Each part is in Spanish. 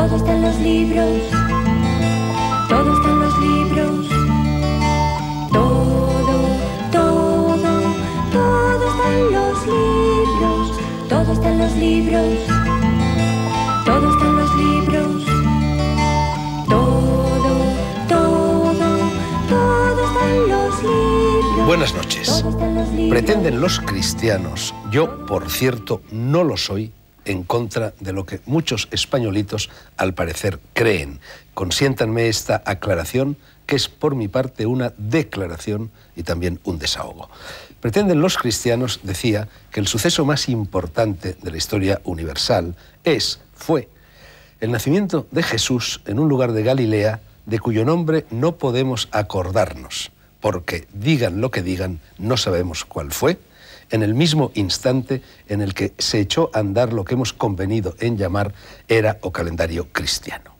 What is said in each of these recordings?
Todos están los libros, Todos están los libros, todo, todo, todo está en los libros, Todos están en los libros, todo están los libros, todo, todo, todo está en los libros. Buenas noches. Pretenden los cristianos, yo por cierto no lo soy, en contra de lo que muchos españolitos al parecer creen. Consiéntanme esta aclaración, que es por mi parte una declaración y también un desahogo. Pretenden los cristianos, decía, que el suceso más importante de la historia universal es, fue, el nacimiento de Jesús en un lugar de Galilea de cuyo nombre no podemos acordarnos, porque digan lo que digan, no sabemos cuál fue en el mismo instante en el que se echó a andar lo que hemos convenido en llamar era o calendario cristiano.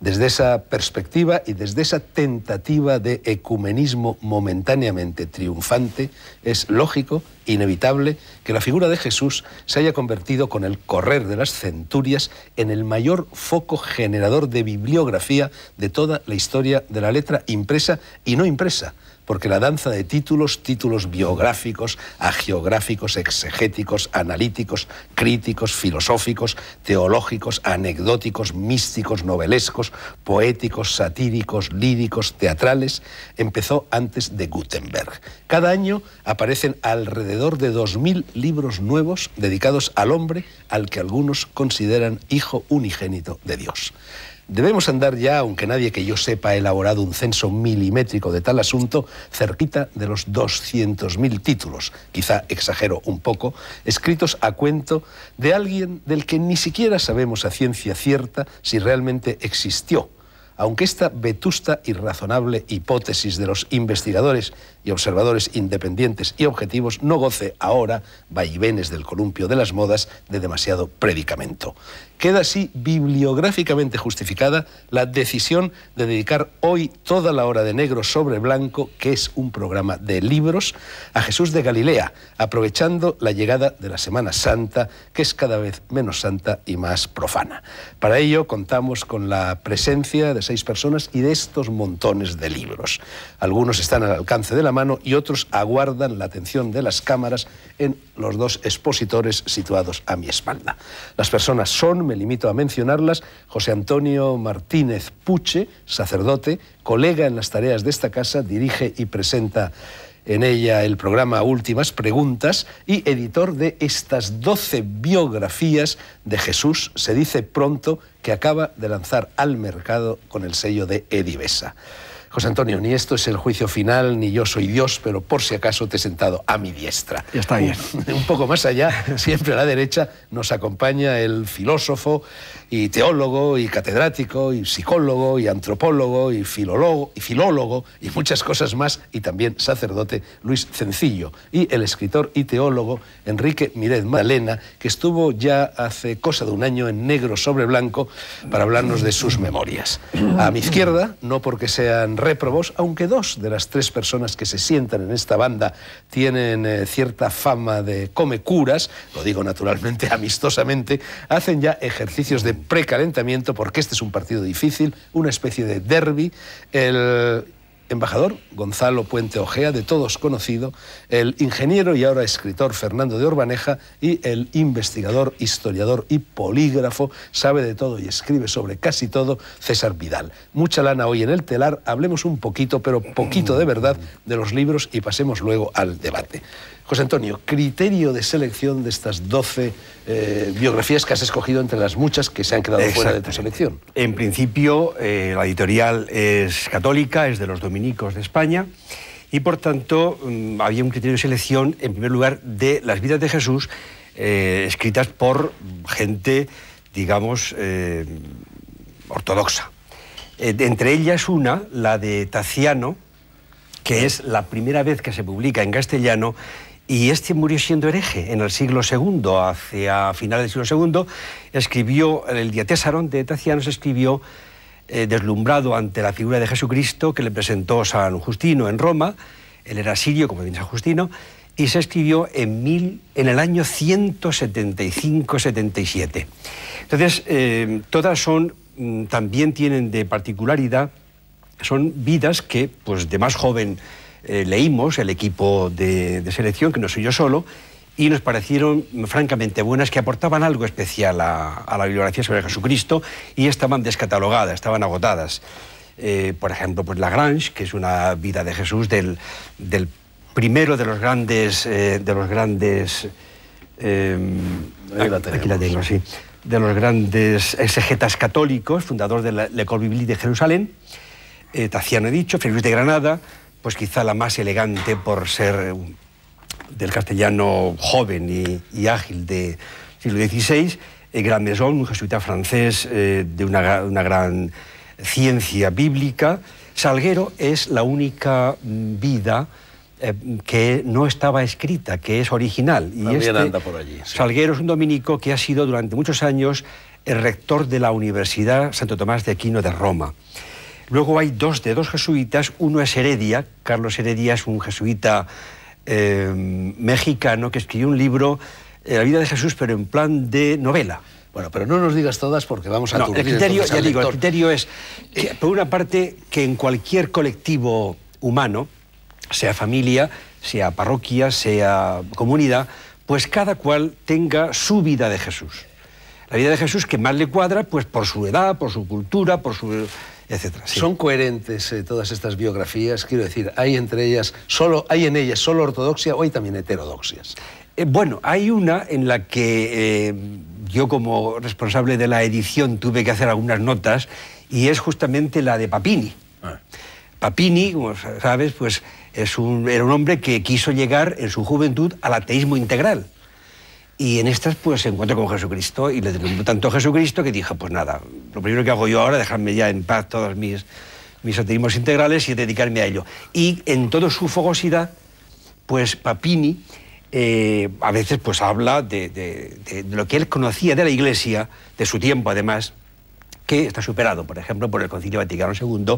Desde esa perspectiva y desde esa tentativa de ecumenismo momentáneamente triunfante, es lógico, inevitable, que la figura de Jesús se haya convertido con el correr de las centurias en el mayor foco generador de bibliografía de toda la historia de la letra impresa y no impresa porque la danza de títulos, títulos biográficos, agiográficos, exegéticos, analíticos, críticos, filosóficos, teológicos, anecdóticos, místicos, novelescos, poéticos, satíricos, líricos, teatrales, empezó antes de Gutenberg. Cada año aparecen alrededor de 2.000 libros nuevos dedicados al hombre al que algunos consideran hijo unigénito de Dios. Debemos andar ya, aunque nadie que yo sepa ha elaborado un censo milimétrico de tal asunto, cerquita de los 200.000 títulos, quizá exagero un poco, escritos a cuento de alguien del que ni siquiera sabemos a ciencia cierta si realmente existió. Aunque esta vetusta y razonable hipótesis de los investigadores y observadores independientes y objetivos no goce ahora vaivenes del columpio de las modas de demasiado predicamento. Queda así bibliográficamente justificada la decisión de dedicar hoy toda la hora de negro sobre blanco, que es un programa de libros, a Jesús de Galilea, aprovechando la llegada de la Semana Santa, que es cada vez menos santa y más profana. Para ello contamos con la presencia de seis personas y de estos montones de libros. Algunos están al alcance de la mano y otros aguardan la atención de las cámaras en los dos expositores situados a mi espalda. Las personas son, me limito a mencionarlas, José Antonio Martínez Puche, sacerdote, colega en las tareas de esta casa, dirige y presenta en ella el programa Últimas Preguntas y editor de estas 12 biografías de Jesús, se dice pronto, que acaba de lanzar al mercado con el sello de Edivesa. José Antonio, ni esto es el juicio final, ni yo soy Dios, pero por si acaso te he sentado a mi diestra. Ya está bien. Un, un poco más allá, siempre a la derecha, nos acompaña el filósofo, y teólogo, y catedrático, y psicólogo, y antropólogo, y filólogo, y, filólogo, y muchas cosas más, y también sacerdote Luis Cencillo, y el escritor y teólogo Enrique Miret Malena, que estuvo ya hace cosa de un año en negro sobre blanco para hablarnos de sus memorias. A mi izquierda, no porque sean réprobos, aunque dos de las tres personas que se sientan en esta banda tienen eh, cierta fama de come curas, lo digo naturalmente amistosamente, hacen ya ejercicios de precalentamiento, porque este es un partido difícil, una especie de derby. El embajador Gonzalo Puente Ojea, de todos conocido, el ingeniero y ahora escritor Fernando de Orbaneja y el investigador, historiador y polígrafo, sabe de todo y escribe sobre casi todo, César Vidal. Mucha lana hoy en el telar, hablemos un poquito, pero poquito de verdad, de los libros y pasemos luego al debate. José Antonio, criterio de selección de estas 12 eh, biografías que has escogido entre las muchas que se han quedado fuera de tu selección. En principio, eh, la editorial es católica, es de los dominicos de España. Y por tanto, mm, había un criterio de selección, en primer lugar, de las vidas de Jesús, eh, escritas por gente, digamos, ortodoxa. entre ellas una, la de Taciano, que es la primera vez que se publica en castellano y este murió siendo hereje en el siglo II, hacia finales del siglo II, escribió, el Diatésaron de ...se escribió, eh, deslumbrado ante la figura de Jesucristo que le presentó San Justino en Roma, él era sirio, como dice San Justino, y se escribió en, mil, en el año 175-77. Entonces, eh, todas son, mm, también tienen de particularidad, son vidas que, pues de más joven, eh, leímos, el equipo de, selección, que no soy yo solo, y nos parecieron francamente buenas, que aportaban algo especial a, la bibliografía sobre Jesucristo y estaban descatalogadas, estaban agotadas. Eh, por ejemplo, pues Grange, que es una vida de Jesús del, primero de los grandes... Eh, de los grandes aquí la tengo, sí de los grandes exegetas católicos, fundador de la L'École de Jerusalén, eh, Taciano he dicho, Félix de Granada, pues quizá la más elegante por ser del castellano joven y, ágil del siglo XVI, el Gran un jesuita francés eh, de una, gran ciencia bíblica. Salguero es la única mm, vida eh, que no estaba escrita, que es original. Y este por allí. Salguero es un dominico que ha sido durante muchos años el rector de la Universidad Santo Tomás de Aquino de Roma. Luego hay dos de dos jesuitas, uno es Heredia, Carlos Heredia es un jesuita eh, mexicano que escribió un libro, eh, La vida de Jesús, pero en plan de novela. Bueno, pero no nos digas todas porque vamos a El criterio, el criterio es, eh, por una parte, que en cualquier colectivo humano, sea familia, sea parroquia, sea comunidad, pues cada cual tenga su vida de Jesús. La vida de Jesús que más le cuadra, pues por su edad, por su cultura, por su ¿Son coherentes eh, todas estas biografías? Quiero decir, ¿hay entre ellas, solo, hay en ellas solo ortodoxia o hay también heterodoxias? Eh, bueno, hay una en la que eh, yo como responsable de la edición tuve que hacer algunas notas y es justamente la de Papini. Ah. Papini, como sabes, pues es era un hombre que quiso llegar en su juventud al ateísmo integral. Y en estas, pues, se encuentra con Jesucristo y le digo tanto a Jesucristo que dije, pues nada, lo primero que hago yo ahora es dejarme ya en paz todos mis, mis ateísmos integrales y dedicarme a ello. Y en toda su fogosidad, pues Papini eh, a veces pues habla de, de, lo que él conocía de la Iglesia, de su tiempo además, que está superado, por ejemplo, por el Concilio Vaticano II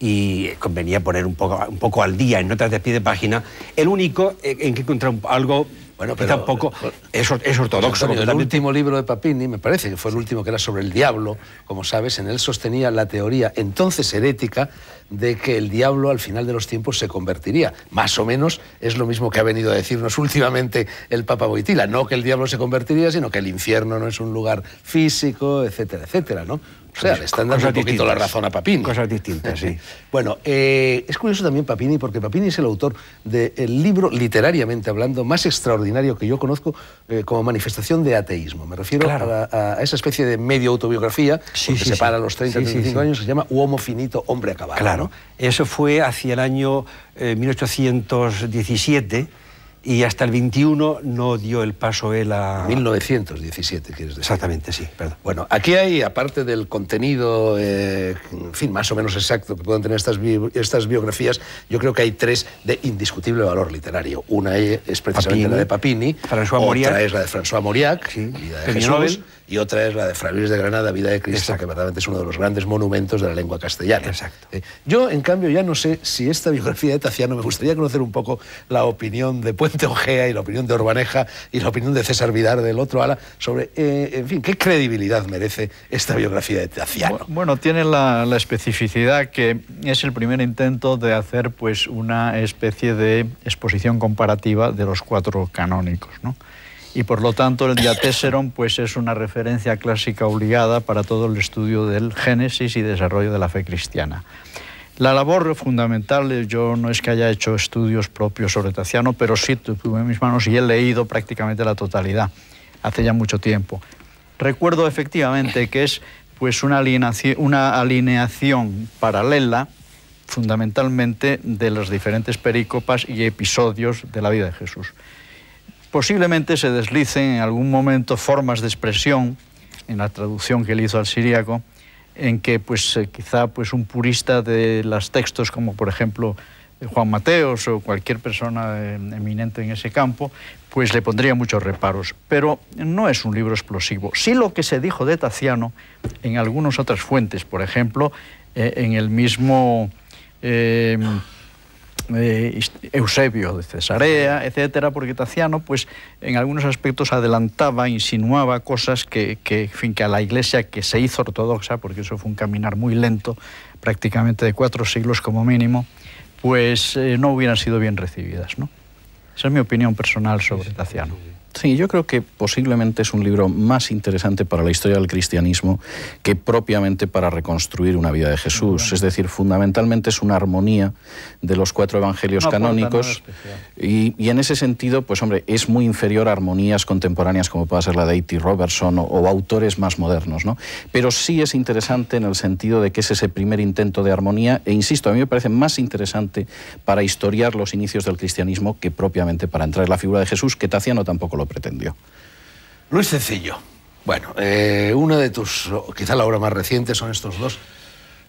y convenía poner un poco, un poco al día, en notas de pie de página, el único eh, en que encontró algo bueno, pero, tampoco eh, es, es ortodoxo. el último libro de Papini, me parece que fue el último, que era sobre el diablo, como sabes, en él sostenía la teoría entonces herética de que el diablo al final de los tiempos se convertiría. Más o menos es lo mismo que ha venido a decirnos últimamente el Papa Boitila. No que el diablo se convertiría, sino que el infierno no es un lugar físico, etcétera, etcétera, ¿no? O sea, le están dando un poquito la razón a Papini. Cosas distintas, sí. bueno, eh, es curioso también Papini, porque Papini es el autor del libro, literariamente hablando, más extraordinario que yo conozco eh, como manifestación de ateísmo. Me refiero a, esa especie de medio autobiografía que se separa a los 30 y 35 años, que se llama homo Finito, Hombre Acabado. Claro. Eso fue hacia el año 1817 eh, y hasta el 21 no dio el paso él a... 1917, quieres decir. Exactamente, sí, perdón. Bueno, aquí hay, aparte del contenido, eh, en fin, más o menos exacto que puedan tener estas, estas biografías, yo creo que hay tres de indiscutible valor literario. Una es precisamente la de Papini, otra es la de François Mauriac, y la de Jesús, y otra es la de Luis de Granada, Vida de Cristo, que verdaderamente es uno de los grandes monumentos de la lengua castellana. Exacto. Eh, yo, en cambio, ya no sé si esta biografía de Taciano, me gustaría conocer un poco la opinión de Puente Ojea y la opinión de Urbaneja y la opinión de César Vidar del otro ala sobre, eh, en fin, qué credibilidad merece esta biografía de Taciano. Bueno, tiene la, la especificidad que es el primer intento de hacer pues una especie de exposición comparativa de los cuatro canónicos, ¿no? y por lo tanto el diáteseron pues es una referencia clásica obligada para todo el estudio del génesis y desarrollo de la fe cristiana. La labor fundamental, eh, yo no es que haya hecho estudios propios sobre Taciano, pero sí tuve mis manos y he leído prácticamente la totalidad hace ya mucho tiempo. Recuerdo efectivamente que es pues una alineación, una alineación paralela fundamentalmente de las diferentes pericopas y episodios de la vida de Jesús posiblemente se deslicen en algún momento formas de expresión, en la traducción que él hizo al siríaco, en que pues, eh, quizá pues, un purista de los textos, como por ejemplo eh, Juan Mateos o cualquier persona eh, eminente en ese campo, pues le pondría muchos reparos. Pero no es un libro explosivo. Sí lo que se dijo de Taciano en algunas otras fuentes, por ejemplo, en el mismo... Eh, Eusebio de Cesarea, etcétera, porque Taciano, pues, en algunos aspectos adelantaba, insinuaba cosas que, fin, que a la Iglesia que se hizo ortodoxa, porque eso fue un caminar muy lento, prácticamente de cuatro siglos como mínimo, pues eh, no hubieran sido bien recibidas, ¿no? Esa es mi opinión personal sobre Taciano. Sí, yo creo que posiblemente es un libro más interesante para la historia del cristianismo que propiamente para reconstruir una vida de Jesús. Es decir, fundamentalmente es una armonía de los cuatro evangelios canónicos y, y, en ese sentido, pues hombre, es muy inferior a armonías contemporáneas como puede ser la de A.T. Robertson o, o, autores más modernos, ¿no? Pero sí es interesante en el sentido de que es ese primer intento de armonía e insisto, a mí me parece más interesante para historiar los inicios del cristianismo que propiamente para entrar en la figura de Jesús, que Taciano tampoco lo pretendió. Luis Sencillo bueno, eh, una de tus, quizá la obra más reciente, son estos dos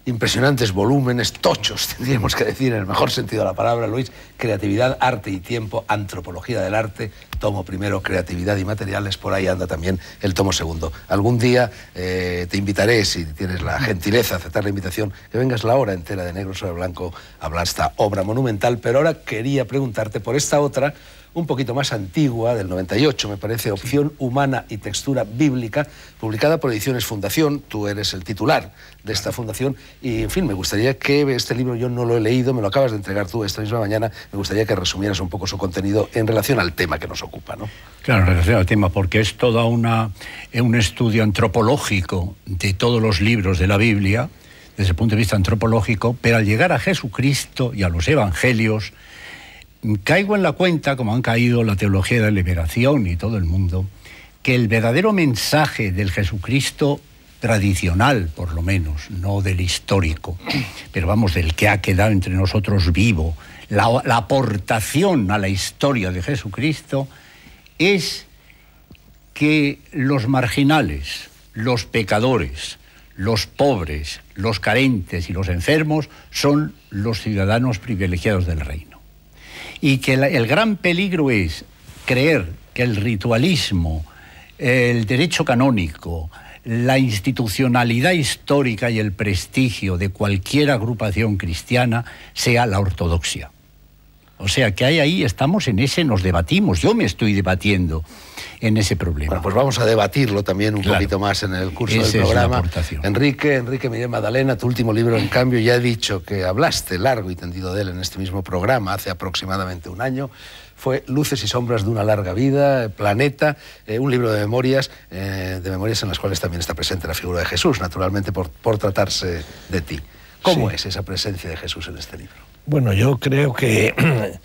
impresionantes volúmenes, tochos, tendríamos que decir en el mejor sentido de la palabra, Luis, Creatividad, Arte y Tiempo, Antropología del Arte, tomo primero, Creatividad y Materiales, por ahí anda también el tomo segundo. Algún día eh, te invitaré, si tienes la gentileza, aceptar la invitación, que vengas la hora entera de Negro sobre Blanco a hablar esta obra monumental, pero ahora quería preguntarte por esta otra un poquito más antigua, del 98, me parece, Opción Humana y Textura Bíblica, publicada por Ediciones Fundación. Tú eres el titular de esta fundación. Y, en fin, me gustaría que este libro yo no lo he leído, me lo acabas de entregar tú esta misma mañana. Me gustaría que resumieras un poco su contenido en relación al tema que nos ocupa, ¿no? Claro, en relación al tema, porque es toda una eh, un estudio antropológico de todos los libros de la Biblia, desde el punto de vista antropológico, pero al llegar a Jesucristo y a los evangelios, caigo en la cuenta, como han caído la teología de la liberación y todo el mundo, que el verdadero mensaje del Jesucristo tradicional, por lo menos, no del histórico, pero vamos, del que ha quedado entre nosotros vivo, la, aportación a la historia de Jesucristo, es que los marginales, los pecadores, los pobres, los carentes y los enfermos son los ciudadanos privilegiados del reino y que el gran peligro es creer que el ritualismo, el derecho canónico, la institucionalidad histórica y el prestigio de cualquier agrupación cristiana sea la ortodoxia. O sea que ahí estamos en ese, nos debatimos, yo me estoy debatiendo en ese problema. Bueno, pues vamos a debatirlo también un poquito más en el curso del programa. Enrique, Enrique Miguel Madalena, tu último libro, en cambio, ya he dicho que hablaste largo y tendido de él en este mismo programa hace aproximadamente un año fue Luces y sombras de una larga vida, Planeta, eh, un libro de memorias, eh, de memorias en las cuales también está presente la figura de Jesús, naturalmente por, por tratarse de ti. ¿Cómo es esa presencia de Jesús en este libro? Bueno, yo creo que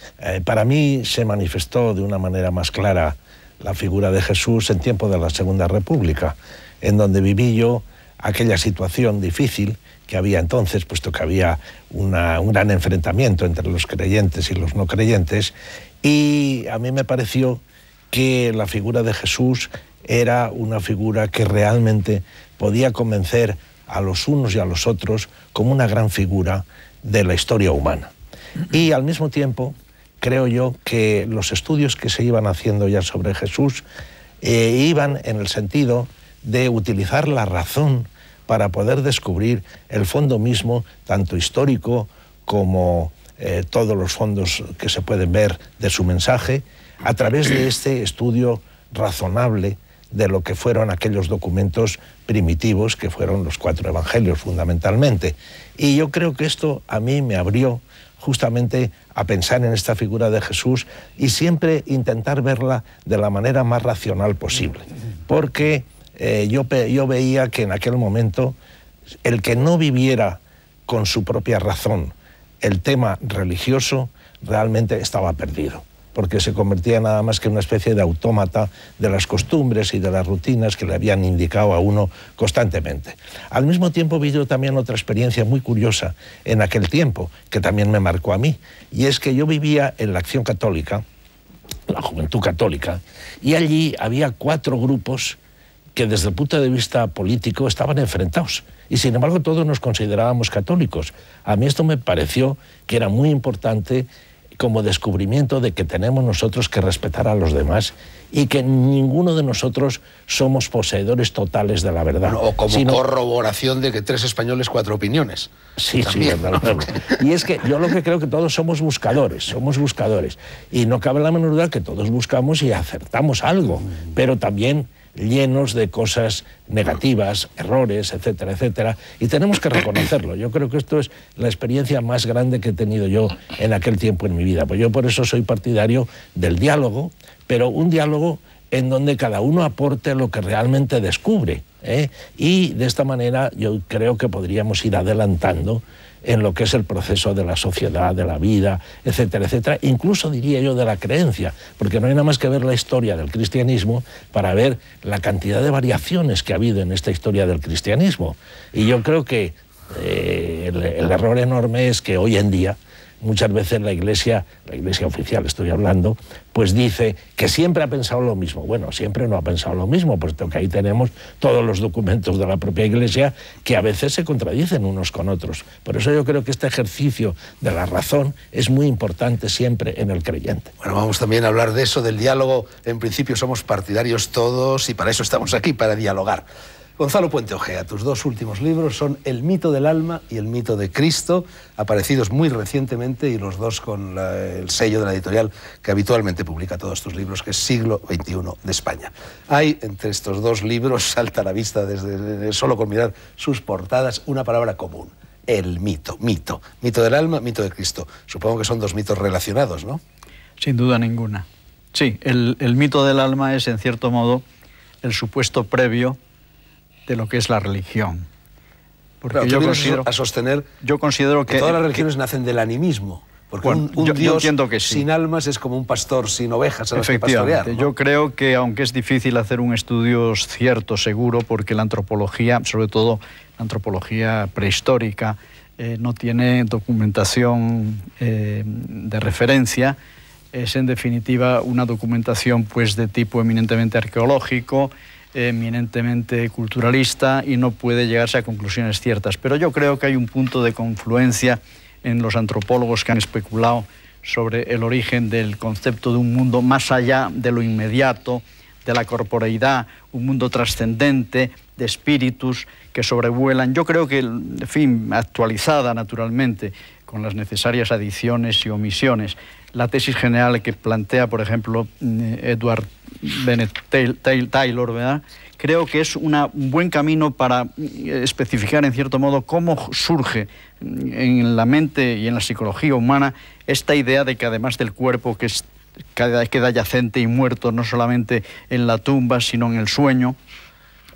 eh, para mí se manifestó de una manera más clara la figura de Jesús en tiempo de la Segunda República, en donde viví yo aquella situación difícil que había entonces, puesto que había un gran enfrentamiento entre los creyentes y los no creyentes, y a mí me pareció que la figura de Jesús era una figura que realmente podía convencer a los unos y a los otros como una gran figura de la historia humana. Y al mismo tiempo creo yo que los estudios que se iban haciendo ya sobre Jesús eh, iban en el sentido de utilizar la razón para poder descubrir el fondo mismo, tanto histórico como eh, todos los fondos que se pueden ver de su mensaje, a través de este estudio razonable de lo que fueron aquellos documentos primitivos que fueron los cuatro evangelios fundamentalmente. Y yo creo que esto a mí me abrió justamente a pensar en esta figura de Jesús y siempre intentar verla de la manera más racional posible. Porque eh, yo, yo veía que en aquel momento el que no viviera con su propia razón el tema religioso realmente estaba perdido porque se convertía nada más que en una especie de autómata de las costumbres y de las rutinas que le habían indicado a uno constantemente. Al mismo tiempo vi también otra experiencia muy curiosa en aquel tiempo, que también me marcó a mí, y es que yo vivía en la acción católica, la juventud católica, y allí había cuatro grupos que desde el punto de vista político estaban enfrentados. Y sin embargo todos nos considerábamos católicos. A mí esto me pareció que era muy importante como descubrimiento de que tenemos nosotros que respetar a los demás y que ninguno de nosotros somos poseedores totales de la verdad. o como corroboración de que tres españoles, cuatro opiniones. Sí, sí, y es que yo lo que creo que todos somos buscadores, somos buscadores. Y no cabe la menor duda que todos buscamos y acertamos algo, pero también llenos de cosas negativas, errores, etcétera, etcétera. Y tenemos que reconocerlo. Yo creo que esto es la experiencia más grande que he tenido yo en aquel tiempo en mi vida. Pues yo por eso soy partidario del diálogo, pero un diálogo en donde cada uno aporte lo que realmente descubre. ¿eh? Y de esta manera yo creo que podríamos ir adelantando en lo que es el proceso de la sociedad, de la vida, etcétera, etcétera, incluso diría yo de la creencia, porque no hay nada más que ver la historia del cristianismo para ver la cantidad de variaciones que ha habido en esta historia del cristianismo. Y yo creo que eh, el error enorme es que hoy en día muchas veces la iglesia, la iglesia oficial estoy hablando, pues dice que siempre ha pensado lo mismo. Bueno, siempre no ha pensado lo mismo, puesto que ahí tenemos todos los documentos de la propia iglesia que a veces se contradicen unos con otros. Por eso yo creo que este ejercicio de la razón es muy importante siempre en el creyente. Bueno, vamos también a hablar de eso, del diálogo. En principio somos partidarios todos y para eso estamos aquí, para dialogar. Gonzalo Puente Ojea, tus dos últimos libros son El mito del alma y El mito de Cristo, aparecidos muy recientemente y los dos con el sello de la editorial que habitualmente publica todos tus libros, que es Siglo XXI de España. Hay entre estos dos libros, salta a la vista desde solo con mirar sus portadas, una palabra común, el mito, mito, mito del alma, mito de Cristo. Supongo que son dos mitos relacionados, ¿no? Sin duda ninguna. Sí, el mito del alma es en cierto modo el supuesto previo de lo que es la religión. Porque yo considero, a sostener yo considero que, todas las eh, religiones nacen del animismo. Porque un, yo, Dios que sin almas es como un pastor sin ovejas a Yo creo que, aunque es difícil hacer un estudio cierto, seguro, porque la antropología, sobre todo la antropología prehistórica, eh, no tiene documentación eh, de referencia, es en definitiva una documentación pues, de tipo eminentemente arqueológico, eminentemente culturalista y no puede llegarse a conclusiones ciertas. Pero yo creo que hay un punto de confluencia en los antropólogos que han especulado sobre el origen del concepto de un mundo más allá de lo inmediato, de la corporeidad, un mundo trascendente, de espíritus que sobrevuelan. Yo creo que, en fin, actualizada naturalmente, con las necesarias adiciones y omisiones, la tesis general que plantea, por ejemplo, mm, Edward Bennett Taylor, ¿verdad? Creo que es un buen camino para eh, especificar, en cierto modo, cómo surge en la mente y en la psicología humana esta idea de que además del cuerpo que queda yacente y muerto, no solamente en la tumba, sino en el sueño,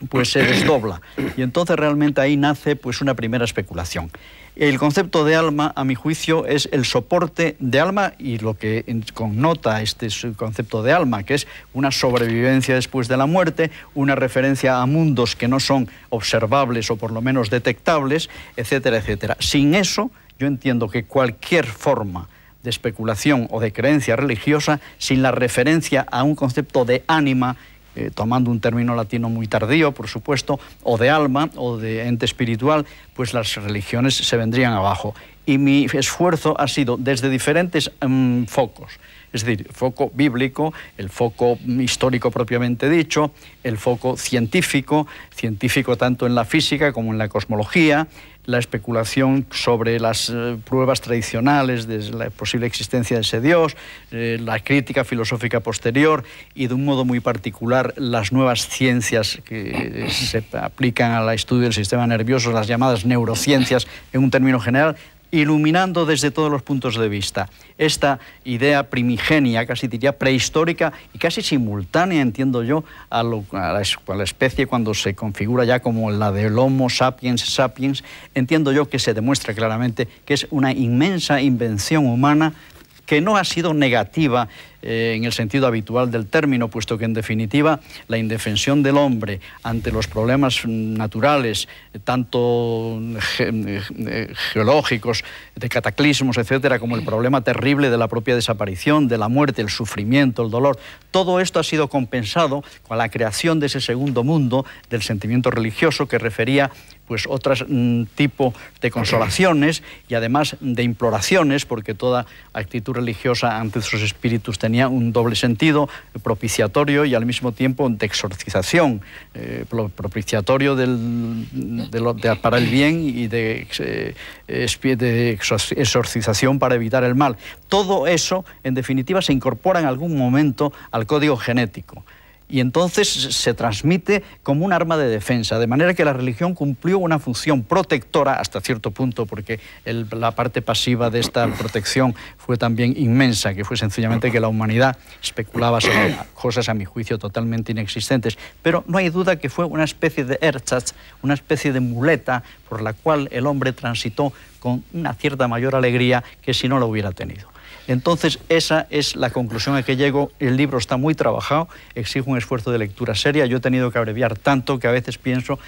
pues se desdobla. Y entonces realmente ahí nace pues una primera especulación. El concepto de alma, a mi juicio, es el soporte de alma y lo que connota este concepto de alma, que es una sobrevivencia después de la muerte, una referencia a mundos que no son observables o por lo menos detectables, etcétera, etcétera. Sin eso, yo entiendo que cualquier forma de especulación o de creencia religiosa, sin la referencia a un concepto de ánima, eh, tomando un término latino muy tardío, por supuesto, o de alma o de ente espiritual, pues las religiones se vendrían abajo. Y mi esfuerzo ha sido desde diferentes mm, focos es decir, foco bíblico, el foco histórico propiamente dicho, el foco científico, científico tanto en la física como en la cosmología, la especulación sobre las eh, pruebas tradicionales de la posible existencia de ese Dios, eh, la crítica filosófica posterior y de un modo muy particular las nuevas ciencias que se aplican al estudio del sistema nervioso, las llamadas neurociencias en un término general, iluminando desde todos los puntos de vista esta idea primigenia, casi diría prehistórica y casi simultánea, entiendo yo, a, la, la especie cuando se configura ya como la del Homo sapiens sapiens, entiendo yo que se demuestra claramente que es una inmensa invención humana que no ha sido negativa eh, en el sentido habitual del término, puesto que en definitiva la indefensión del hombre ante los problemas naturales, eh, tanto eh, geológicos, de cataclismos, etcétera, como el problema terrible de la propia desaparición, de la muerte, el sufrimiento, el dolor, todo esto ha sido compensado con la creación de ese segundo mundo del sentimiento religioso que refería pues otras mm, tipo de consolaciones y además de imploraciones, porque toda actitud religiosa ante sus espíritus tenía un doble sentido, propiciatorio y al mismo tiempo de exorcización, eh, propiciatorio para el bien y de eh, exorcización para evitar el mal. Todo eso, en definitiva, se incorpora en algún momento al código genético y entonces se transmite como un arma de defensa, de manera que la religión cumplió una función protectora hasta cierto punto, porque la parte pasiva de esta protección fue también inmensa, que fue sencillamente que la humanidad especulaba sobre cosas, a mi juicio, totalmente inexistentes. Pero no hay duda que fue una especie de ersatz, una especie de muleta por la cual el hombre transitó con una cierta mayor alegría que si no la hubiera tenido. Entonces, esa es la conclusión a que llego. El libro está muy trabajado, exige un esfuerzo de lectura seria. Yo he tenido que abreviar tanto que a veces pienso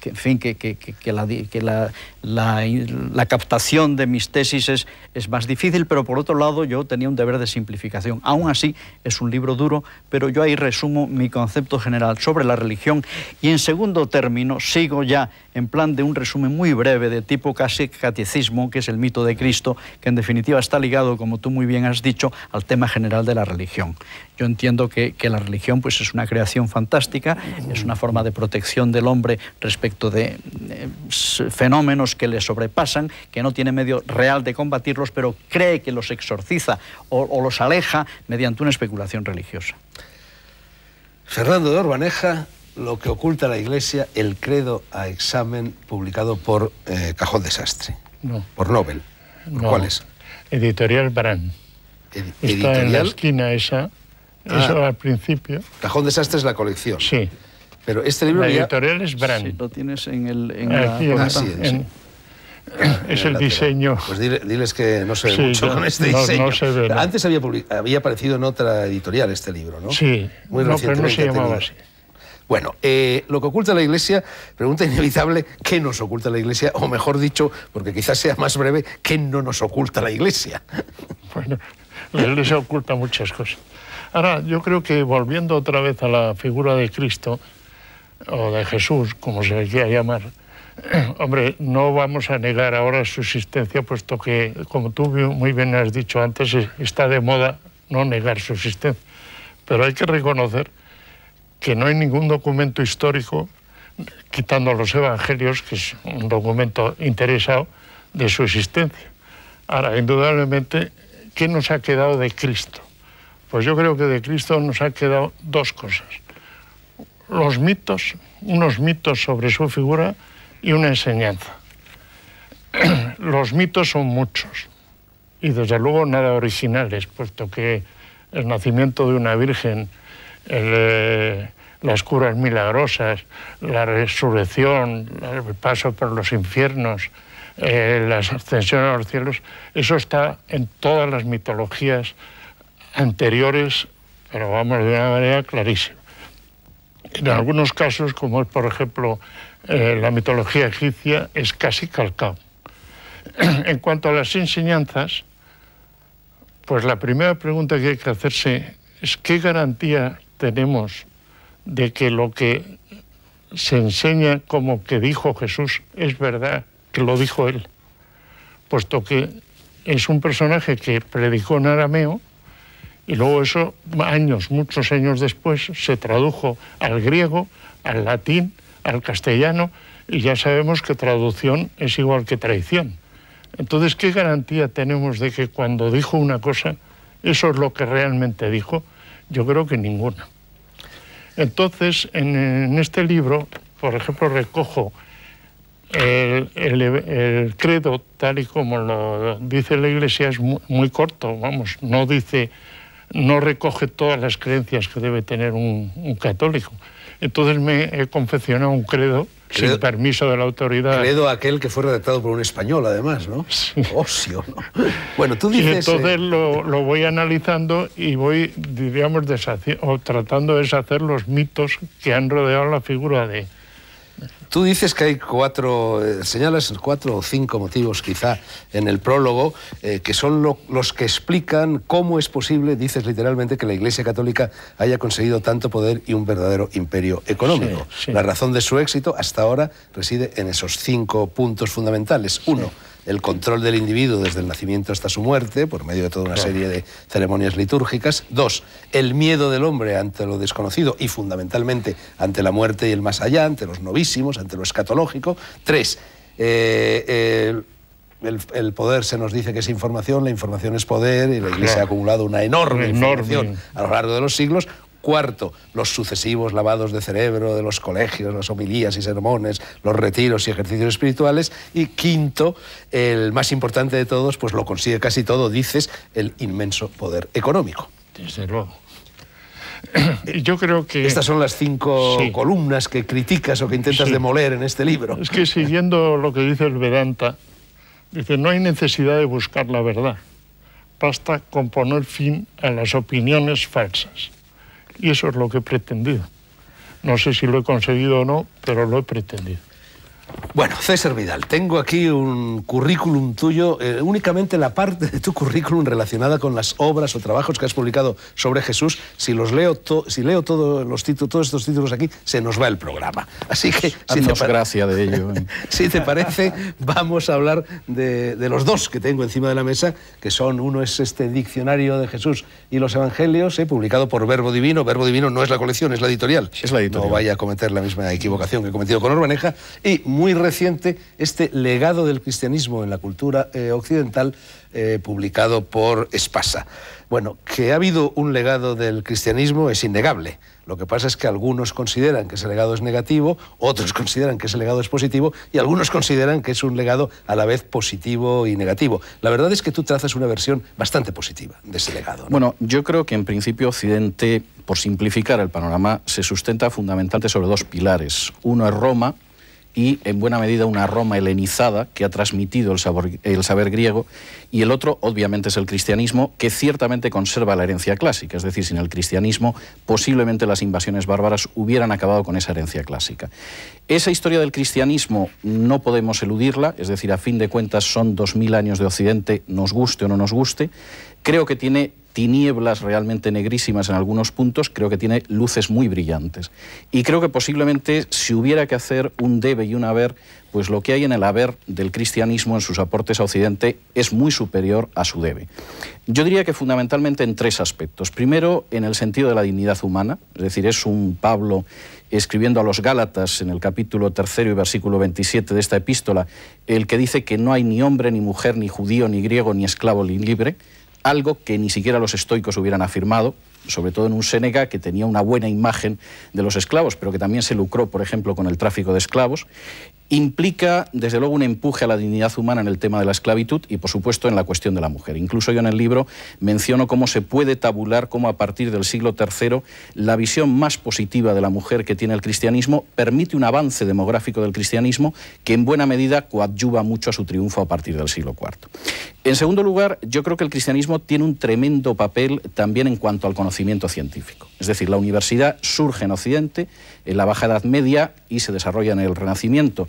que, en fin, que, que, la, captación de mis tesis es, es, más difícil, pero por otro lado yo tenía un deber de simplificación. Aún así, es un libro duro, pero yo ahí resumo mi concepto general sobre la religión y en segundo término sigo ya en plan de un resumen muy breve de tipo casi catecismo, que es el mito de Cristo, que en definitiva está ligado, como tú muy bien has dicho, al tema general de la religión. Yo entiendo que, la religión pues, es una creación fantástica, es una forma de protección del hombre respecto de eh, fenómenos que le sobrepasan, que no tiene medio real de combatirlos, pero cree que los exorciza o, los aleja mediante una especulación religiosa. Fernando de Orbaneja, lo que oculta la Iglesia, el credo a examen publicado por eh, Cajón Desastre, no. por Nobel. ¿Cuál es? Editorial Brand. Está en la esquina esa Ah. Eso al principio. Cajón Desastre es la colección. Sí. Pero este libro. La editorial es Brand. lo tienes en el. En la... es el diseño. Pues diles que no se ve mucho con este diseño. Antes había, había, aparecido en otra editorial este libro, ¿no? Sí, Muy no, pero no se llamaba así. Bueno, eh, lo que oculta la Iglesia, pregunta inevitable, ¿qué nos oculta la Iglesia? O mejor dicho, porque quizás sea más breve, ¿qué no nos oculta la Iglesia? Bueno, la Iglesia oculta muchas cosas. Ahora, yo creo que volviendo otra vez a la figura de Cristo, o de Jesús, como se le quiera llamar, hombre, no vamos a negar ahora su existencia, puesto que, como tú muy bien has dicho antes, está de moda no negar su existencia. Pero hay que reconocer que no hay ningún documento histórico, quitando los evangelios, que es un documento interesado, de su existencia. Ahora, indudablemente, ¿qué nos ha quedado de Cristo? Pues yo creo que de Cristo nos ha quedado dos cosas. Los mitos, unos mitos sobre su figura y una enseñanza. Los mitos son muchos y desde luego nada originales, puesto que el nacimiento de una virgen, eh, las curas milagrosas, la resurrección, el paso por los infiernos, eh, la ascensión a los cielos, eso está en todas las mitologías anteriores, pero vamos de una manera clarísima. En algunos casos, como es por ejemplo eh, la mitología egipcia, es casi calcado. en cuanto a las enseñanzas, pues la primera pregunta que hay que hacerse es qué garantía tenemos de que lo que se enseña como que dijo Jesús es verdad, que lo dijo él, puesto que es un personaje que predicó en arameo, y luego eso, años, muchos años después, se tradujo al griego, al latín, al castellano, y ya sabemos que traducción es igual que traición. Entonces, ¿qué garantía tenemos de que cuando dijo una cosa, eso es lo que realmente dijo? Yo creo que ninguna. Entonces, en, este libro, por ejemplo, recojo el, credo, tal y como lo dice la Iglesia, es muy corto, vamos, no dice no recoge todas las creencias que debe tener un, católico. Entonces me he confeccionado un credo, sin permiso de la autoridad. Credo aquel que fue redactado por un español, además, ¿no? Sí. Ocio, Bueno, tú dices... entonces eh, lo, lo, voy analizando y voy, diríamos, tratando de deshacer los mitos que han rodeado la figura de, Tú dices que hay cuatro, eh, señalas cuatro o cinco motivos quizá en el prólogo, eh, que son los que explican cómo es posible, dices literalmente, que la Iglesia Católica haya conseguido tanto poder y un verdadero imperio económico. La razón de su éxito hasta ahora reside en esos cinco puntos fundamentales. Uno, el control del individuo desde el nacimiento hasta su muerte, por medio de toda una serie de ceremonias litúrgicas. Dos, el miedo del hombre ante lo desconocido y fundamentalmente ante la muerte y el más allá, ante los novísimos, ante lo escatológico. Tres, eh, eh, el, poder se nos dice que es información, la información es poder y la Iglesia ha acumulado una enorme, información a lo largo de los siglos. Cuarto, los sucesivos lavados de cerebro de los colegios, las homilías y sermones, los retiros y ejercicios espirituales. Y quinto, el más importante de todos, pues lo consigue casi todo, dices, el inmenso poder económico. Desde luego. Yo creo que... Estas son las cinco columnas que criticas o que intentas demoler en este libro. Es que siguiendo lo que dice el Vedanta, dice, no hay necesidad de buscar la verdad, basta con poner fin a las opiniones falsas. Y eso es lo que he pretendido. No sé si lo he conseguido o no, pero lo he pretendido. Bueno, César Vidal, tengo aquí un currículum tuyo, eh, únicamente la parte de tu currículum relacionada con las obras o trabajos que has publicado sobre Jesús. Si los leo, si leo todos los títulos, todos estos títulos aquí, se nos va el programa. Así que, si te de ello. Eh. si te parece, vamos a hablar de, los dos que tengo encima de la mesa, que son uno es este diccionario de Jesús y los Evangelios, eh, publicado por Verbo Divino. Verbo Divino no es la colección, es la editorial. No vaya a cometer la misma equivocación que he cometido con Orbaneja y muy reciente este legado del cristianismo en la cultura eh, occidental eh, publicado por Espasa. Bueno, que ha habido un legado del cristianismo es innegable. Lo que pasa es que algunos consideran que ese legado es negativo, otros consideran que ese legado es positivo y algunos consideran que es un legado a la vez positivo y negativo. La verdad es que tú trazas una versión bastante positiva de ese legado. Bueno, yo creo que en principio Occidente, por simplificar el panorama, se sustenta fundamentalmente sobre dos pilares. Uno es Roma, y en buena medida una Roma helenizada que ha transmitido el, saber griego, y el otro obviamente es el cristianismo, que ciertamente conserva la herencia clásica, es decir, sin el cristianismo posiblemente las invasiones bárbaras hubieran acabado con esa herencia clásica. Esa historia del cristianismo no podemos eludirla, es decir, a fin de cuentas son dos mil años de Occidente, nos guste o no nos guste, creo que tiene tinieblas realmente negrísimas en algunos puntos, creo que tiene luces muy brillantes. Y creo que posiblemente si hubiera que hacer un debe y un haber, pues lo que hay en el haber del cristianismo en sus aportes a Occidente es muy superior a su debe. Yo diría que fundamentalmente en tres aspectos. Primero, en el sentido de la dignidad humana, es decir, es un Pablo escribiendo a los Gálatas en el capítulo tercero y versículo 27 de esta epístola, el que dice que no hay ni hombre, ni mujer, ni judío, ni griego, ni esclavo, ni libre, algo que ni siquiera los estoicos hubieran afirmado, sobre todo en un Séneca que tenía una buena imagen de los esclavos, pero que también se lucró, por ejemplo, con el tráfico de esclavos, implica, desde luego, un empuje a la dignidad humana en el tema de la esclavitud y, por supuesto, en la cuestión de la mujer. Incluso yo en el libro menciono cómo se puede tabular, cómo a partir del siglo III la visión más positiva de la mujer que tiene el cristianismo permite un avance demográfico del cristianismo que, en buena medida, coadyuva mucho a su triunfo a partir del siglo IV. En segundo lugar, yo creo que el cristianismo tiene un tremendo papel también en cuanto al conocimiento científico. Es decir, la universidad surge en Occidente, en la Baja Edad Media y se desarrolla en el Renacimiento.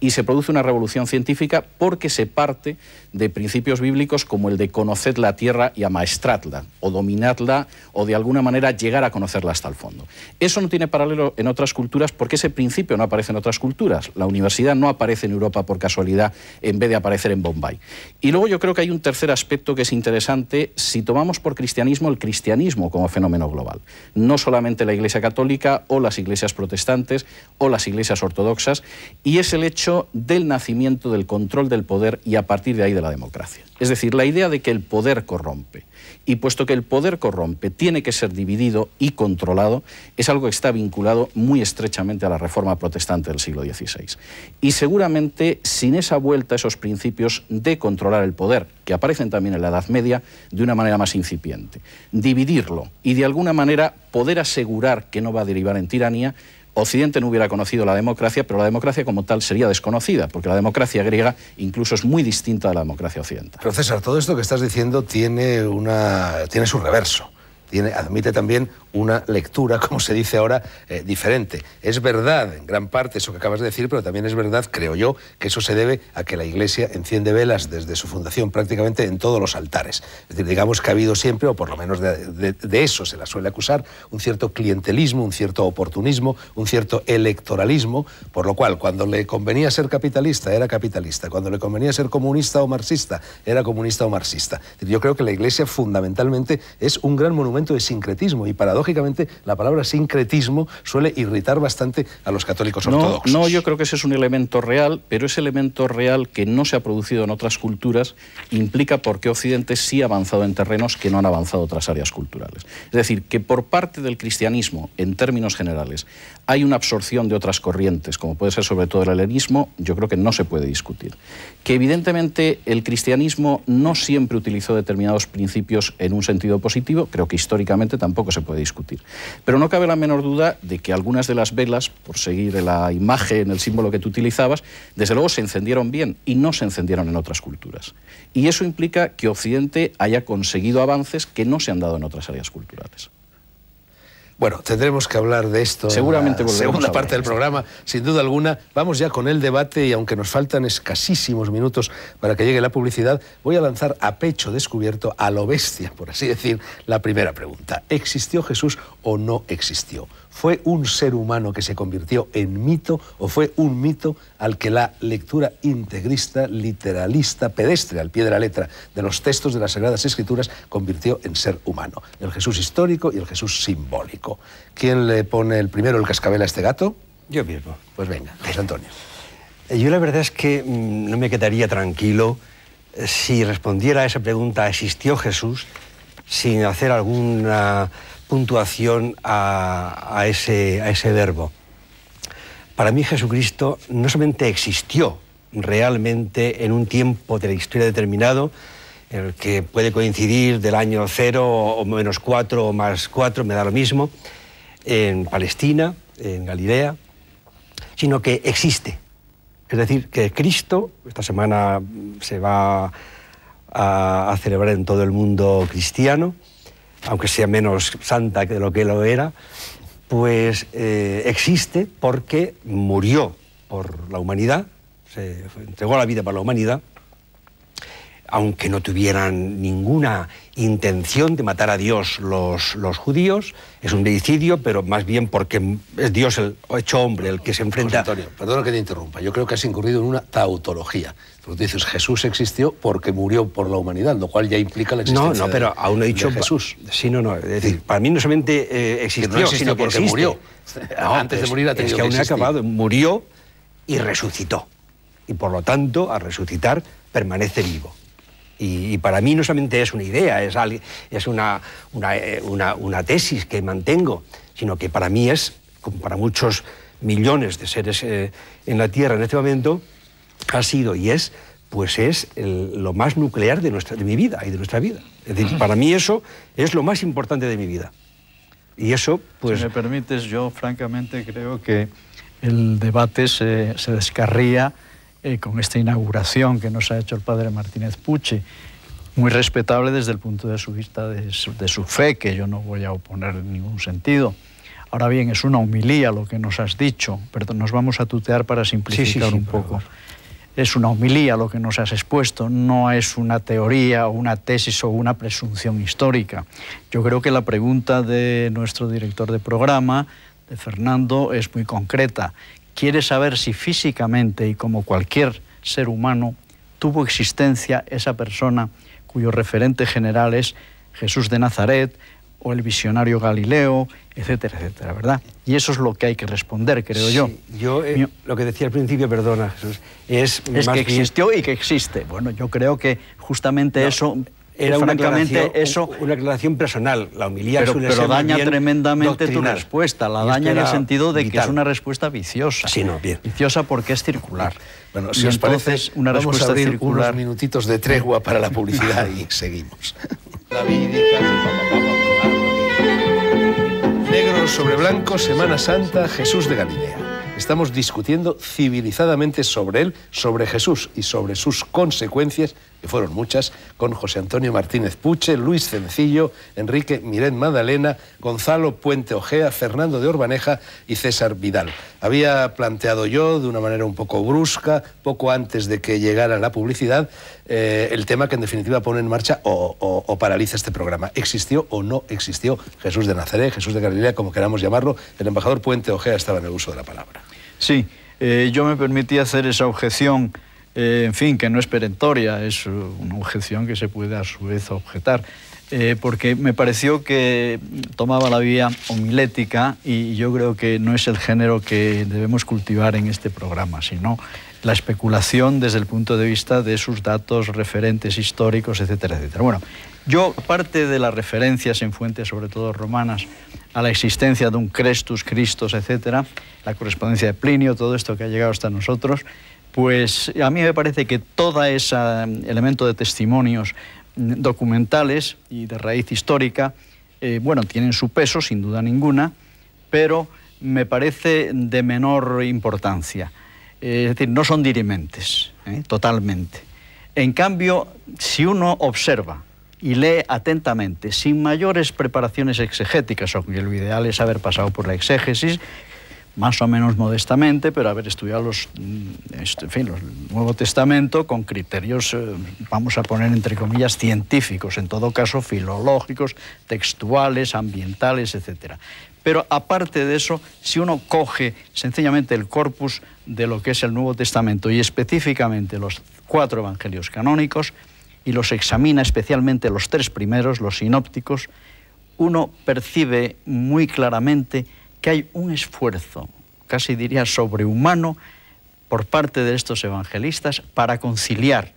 y se produce una revolución científica porque se parte de principios bíblicos como el de conocer la tierra y amaestradla, o dominadla, o de alguna manera llegar a conocerla hasta el fondo. Eso no tiene paralelo en otras culturas porque ese principio no aparece en otras culturas. La universidad no aparece en Europa por casualidad en vez de aparecer en Bombay. Y luego yo creo que hay un tercer aspecto que es interesante si tomamos por cristianismo el cristianismo como fenómeno global. No solamente la Iglesia Católica o las iglesias protestantes o las iglesias ortodoxas, y es el hecho del nacimiento del control del poder y a partir de ahí de la democracia. Es decir, la idea de que el poder corrompe. Y puesto que el poder corrompe, tiene que ser dividido y controlado, es algo que está vinculado muy estrechamente a la reforma protestante del siglo XVI. Y seguramente sin esa vuelta, a esos principios de controlar el poder, que aparecen también en la Edad Media, de una manera más incipiente, dividirlo y de alguna manera poder asegurar que no va a derivar en tiranía, Occidente no hubiera conocido la democracia, pero la democracia como tal sería desconocida, porque la democracia griega incluso es muy distinta de la democracia occidental. Pero César, todo esto que estás diciendo tiene, una, tiene su reverso admite también una lectura, como se dice ahora, eh, diferente. Es verdad, en gran parte, eso que acabas de decir, pero también es verdad, creo yo, que eso se debe a que la Iglesia enciende velas desde su fundación prácticamente en todos los altares. Es decir, digamos que ha habido siempre, o por lo menos de, de eso se la suele acusar, un cierto clientelismo, un cierto oportunismo, un cierto electoralismo, por lo cual cuando le convenía ser capitalista, era capitalista, cuando le convenía ser comunista o marxista, era comunista o marxista. Yo creo que la Iglesia fundamentalmente es un gran monumento de sincretismo y paradójicamente la palabra sincretismo suele irritar bastante a los católicos ortodoxos. No, yo creo que ese es un elemento real, pero ese elemento real que no se ha producido en otras culturas implica por qué Occidente sí ha avanzado en terrenos que no han avanzado otras áreas culturales. Es decir, que por parte del cristianismo, en términos generales, hay una absorción de otras corrientes, como puede ser sobre todo el helenismo, yo creo que no se puede discutir que evidentemente el cristianismo no siempre utilizó determinados principios en un sentido positivo, creo que históricamente tampoco se puede discutir. Pero no cabe la menor duda de que algunas de las velas, por seguir la imagen, el símbolo que tú utilizabas, desde luego se encendieron bien y no se encendieron en otras culturas. Y eso implica que Occidente haya conseguido avances que no se han dado en otras áreas culturales. Bueno, tendremos que hablar de esto Seguramente en la segunda parte del programa, sin duda alguna. Vamos ya con el debate y aunque nos faltan escasísimos minutos para que llegue la publicidad, voy a lanzar a pecho descubierto, a lo bestia, por así decir, la primera pregunta. ¿Existió Jesús o no existió? ¿Fue un ser humano que se convirtió en mito o fue un mito al que la lectura integrista, literalista, pedestre, al pie de la letra, de los textos de las Sagradas Escrituras convirtió en ser humano? El Jesús histórico y el Jesús simbólico. ¿Quién le pone el primero el cascabel a este gato? Yo mismo. Pues venga, dice Antonio. Eh, yo la verdad es que mm, no me quedaría tranquilo eh, si respondiera a esa pregunta, ¿existió Jesús? sin hacer alguna puntuación a, ese, verbo. Para mí Jesucristo no solamente existió realmente en un tiempo de la historia determinado, en el que puede coincidir del año cero o menos cuatro o más cuatro, me da lo mismo, en Palestina, en Galilea, sino que existe. Es decir, que Cristo, esta semana se va a celebrar en todo el mundo cristiano, aunque sea menos santa que lo que lo era, pues eh, existe porque murió por la humanidad, se entregó la vida para la humanidad aunque no tuvieran ninguna intención de matar a Dios los, judíos, es un deicidio, pero más bien porque es Dios el hecho hombre el que se enfrenta. Antonio, perdona que te interrumpa, yo creo que has incurrido en una tautología. Tú dices, Jesús existió porque murió por la humanidad, lo cual ya implica la existencia No, no, pero aún no he dicho Jesús. Sí, no, no, es decir, para mí no solamente eh, existió, que sino porque murió. Antes de pues, morir ha tenido es que, aún ha acabado, murió y resucitó. Y por lo tanto, al resucitar, permanece vivo. Y, para mí no solamente es una idea, es, es eh, una, tesis que mantengo, sino que para mí es, como para muchos millones de seres eh, en la Tierra en este momento, ha sido y es, pues es lo más nuclear de, nuestra, de mi vida y de nuestra vida. Es decir, para mí eso es lo más importante de mi vida. Y eso, pues... Si me permites, yo francamente creo que el debate se descarría eh, con esta inauguración que nos ha hecho el padre Martínez Puche... muy respetable desde el punto de vista de su, fe, que yo no voy a oponer en ningún sentido. Ahora bien, es una humilía lo que nos has dicho, pero nos vamos a tutear para simplificar un poco. Es una humilía lo que nos has expuesto, no es una teoría o una tesis o una presunción histórica. Yo creo que la pregunta de nuestro director de programa, de Fernando, es muy concreta quiere saber si físicamente y como cualquier ser humano tuvo existencia esa persona cuyo referente general es Jesús de Nazaret o el visionario Galileo, etcétera, etcétera, ¿verdad? Y eso es lo que hay que responder, creo yo. Yo eh, lo que decía al principio, perdona, Jesús, es, es que existió y que existe. Bueno, yo creo que justamente eso era eh, una únicamente eso. Una declaración personal. La humillia pero, Pero daña tremendamente tu respuesta. La daña en el sentido de que es una respuesta viciosa. Viciosa porque es circular. Bueno, si os parece, una vamos a abrir unos minutitos de tregua para la publicidad y seguimos. Negro sobre blanco, Semana Santa, Jesús de Galilea. Estamos discutiendo civilizadamente sobre él, sobre Jesús y sobre sus consecuencias que fueron muchas, con José Antonio Martínez Puche, Luis Cencillo, Enrique Miren Madalena, Gonzalo Puente Ojea, Fernando de Orbaneja y César Vidal. Había planteado yo, de una manera un poco brusca, poco antes de que llegara la publicidad, eh, el tema que en definitiva pone en marcha o, paraliza este programa. ¿Existió o no existió Jesús de Nazaret, Jesús de Galilea, como queramos llamarlo? El embajador Puente Ojea estaba en el uso de la palabra. Sí, eh, yo me permití hacer esa objeción eh, en fin, que no es perentoria, es una objeción que se puede a su vez objetar. Eh, porque me pareció que tomaba la vía homilética y yo creo que no es el género que debemos cultivar en este programa, sino la especulación desde el punto de vista de sus datos, referentes históricos, etcétera, etcétera. Bueno, yo, parte de las referencias en fuentes, sobre todo romanas, a la existencia de un Crestus, Cristos, etcétera, la correspondencia de Plinio, todo esto que ha llegado hasta nosotros, pues a mí me parece que todo ese mm, elemento de testimonios mm, documentales y de raíz histórica, eh, bueno, tienen su peso, sin duda ninguna, pero me parece de menor importancia. Eh, es decir, no son dirimentes, ¿eh? totalmente. En cambio, si uno observa y lee atentamente, sin mayores preparaciones exegéticas, aunque lo ideal es haber pasado por la exégesis, más o menos modestamente, pero haber estudiado los, mm, este, Nuevo Testamento con criterios, eh, vamos a poner entre comillas, científicos, en todo caso filológicos, textuales, ambientales, etc. Pero aparte de eso, si uno coge sencillamente el corpus de lo que es el Nuevo Testamento y específicamente los cuatro evangelios canónicos y los examina especialmente los tres primeros, los sinópticos, uno percibe muy claramente que hay un esfuerzo, casi diría sobrehumano, por parte de estos evangelistas para conciliar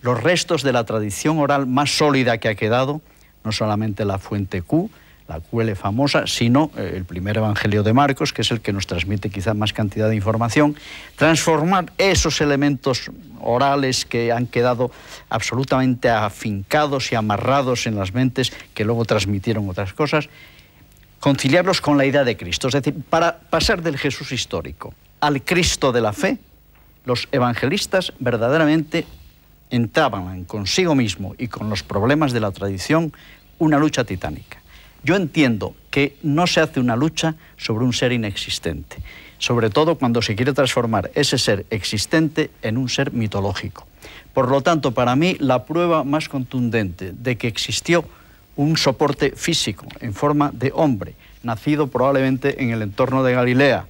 los restos de la tradición oral más sólida que ha quedado, no solamente la fuente Q, la QL famosa, sino eh, el primer Evangelio de Marcos, que es el que nos transmite quizá más cantidad de información, transformar esos elementos orales que han quedado absolutamente afincados y amarrados en las mentes, que luego transmitieron otras cosas, conciliarlos con la idea de Cristo. Es decir, para pasar del Jesús histórico al Cristo de la fe, los evangelistas verdaderamente entraban en consigo mismo y con los problemas de la tradición una lucha titánica. Yo entiendo que no se hace una lucha sobre un ser inexistente, sobre todo cuando se quiere transformar ese ser existente en un ser mitológico. Por lo tanto, para mí, la prueba más contundente de que existió un soporte físico en forma de hombre, nacido probablemente en el entorno de Galilea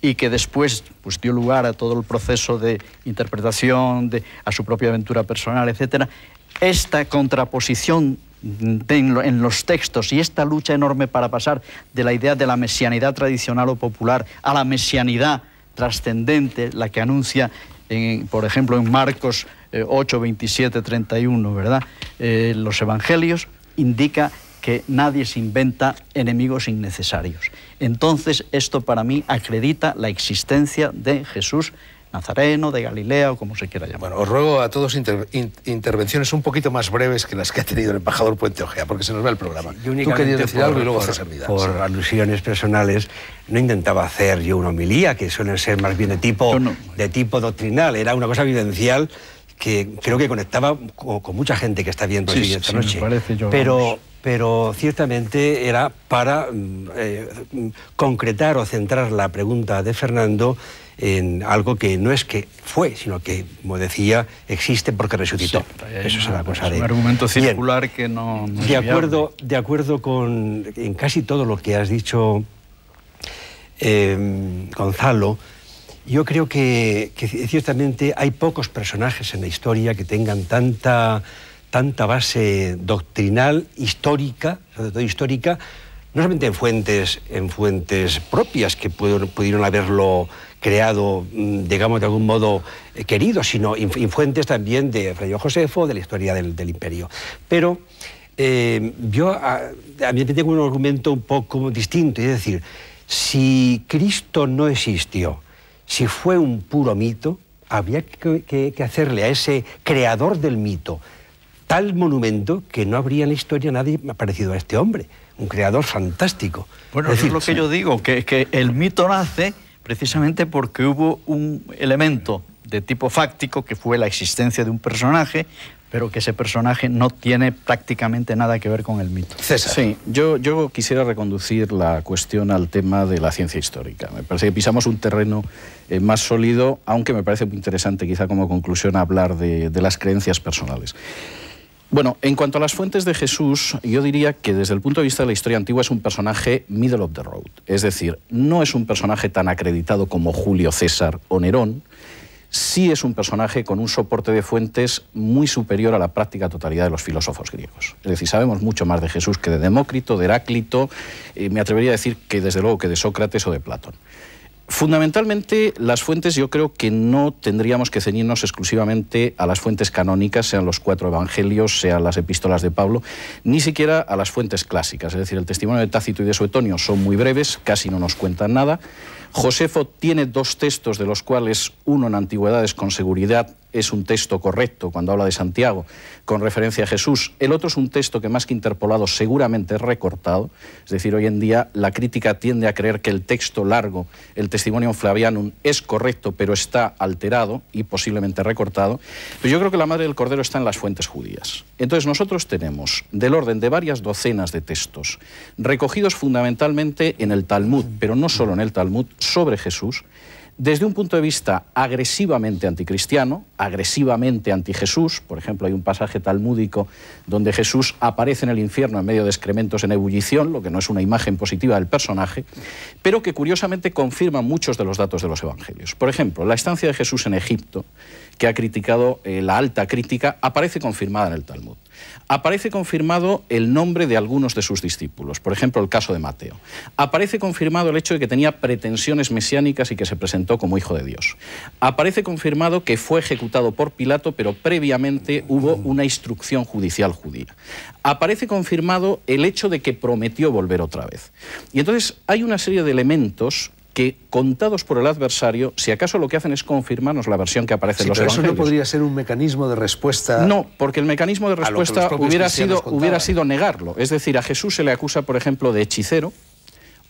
y que después pues, dio lugar a todo el proceso de interpretación, de, a su propia aventura personal, etc. Esta contraposición en, los textos y esta lucha enorme para pasar de la idea de la mesianidad tradicional o popular a la mesianidad trascendente, la que anuncia, por ejemplo, en Marcos 8, 27, 31, ¿verdad? Eh, los evangelios, indica que nadie se inventa enemigos innecesarios. Entonces, esto para mí acredita la existencia de Jesús Nazareno, de Galilea o como se quiera llamar. Bueno, os ruego a todos intervenciones un poquito más breves que las que ha tenido el embajador Puente Ojea, porque se nos va el programa. yo Tú querías decir por, algo y luego por, Por alusiones personales, no intentaba hacer yo una homilía, que suelen ser más bien de tipo, de tipo doctrinal, era una cosa vivencial que creo que conectaba con, mucha gente que está viendo sí, esta noche. Pero pero ciertamente era para mm, eh, concretar o centrar la pregunta de Fernando en algo que no es que fue, sino que, como decía, existe porque resucitó. Eso es una cosa de... Un argumento circular que no... de, acuerdo, de acuerdo con en casi todo lo que has dicho, eh, Gonzalo, yo creo que, ciertamente hay pocos personajes en la historia que tengan tanta, base doctrinal, histórica, sobre todo histórica, no solamente en fuentes, en fuentes propias que pudieron, haberlo creado, mm, digamos, de algún modo eh, querido, sino en, fuentes también de Fray Josefo, de la historia del, imperio. Pero eh, yo ah, a, mí mí tengo un argumento un poco distinto, es decir, si Cristo no existió, si fue un puro mito, había que, hacerle a ese creador del mito tal monumento que no habría en la historia nadie parecido a este hombre, un creador fantástico. Bueno, es, es lo que yo digo, que el mito nace precisamente porque hubo un elemento de tipo fáctico, que fue la existencia de un personaje, pero que ese personaje no tiene prácticamente nada que ver con el mito. César. Sí, yo, yo quisiera reconducir la cuestión al tema de la ciencia histórica. Me parece que pisamos un terreno eh, más sólido, aunque me parece muy interesante quizá como conclusión hablar de, de las creencias personales. Bueno, en cuanto a las fuentes de Jesús, yo diría que desde el punto de vista de la historia antigua es un personaje middle of the road. Es decir, no es un personaje tan acreditado como Julio César o Nerón, sí es un personaje con un soporte de fuentes muy superior a la práctica totalidad de los filósofos griegos. Es decir, sabemos mucho más de Jesús que de Demócrito, de Heráclito, eh, me atrevería a decir que desde luego que de Sócrates o de Platón. Fundamentalmente, las fuentes yo creo que no tendríamos que ceñirnos exclusivamente a las fuentes canónicas, sean los cuatro evangelios, sean las epístolas de Pablo, ni siquiera a las fuentes clásicas. Es decir, el testimonio de Tácito y de Suetonio son muy breves, casi no nos cuentan nada. Josefo tiene dos textos de los cuales uno en antigüedades con seguridad es un texto correcto cuando habla de Santiago con referencia a Jesús. El otro es un texto que más que interpolado seguramente es recortado. Es decir, hoy en día la crítica tiende a creer que el texto largo, el Testimonium Flavianum, es correcto pero está alterado y posiblemente recortado. Pero yo creo que la Madre del Cordero está en las fuentes judías. Entonces nosotros tenemos del orden de varias docenas de textos recogidos fundamentalmente en el Talmud, pero no solo en el Talmud, sobre Jesús desde un punto de vista agresivamente anticristiano, agresivamente anti-Jesús. Por ejemplo, hay un pasaje talmúdico donde Jesús aparece en el infierno en medio de excrementos en ebullición, lo que no es una imagen positiva del personaje, pero que curiosamente confirma muchos de los datos de los evangelios. Por ejemplo, la estancia de Jesús en Egipto, que ha criticado eh, la alta crítica, aparece confirmada en el Talmud. Aparece confirmado el nombre de algunos de sus discípulos, por ejemplo el caso de Mateo. Aparece confirmado el hecho de que tenía pretensiones mesiánicas y que se presentó como hijo de Dios. Aparece confirmado que fue ejecutado por Pilato, pero previamente hubo una instrucción judicial judía. Aparece confirmado el hecho de que prometió volver otra vez. Y entonces hay una serie de elementos que contados por el adversario, si acaso lo que hacen es confirmarnos la versión que aparece en los pero Eso no podría ser un mecanismo de respuesta. No, porque el mecanismo de respuesta hubiera sido negarlo. Es decir, a Jesús se le acusa, por ejemplo, de hechicero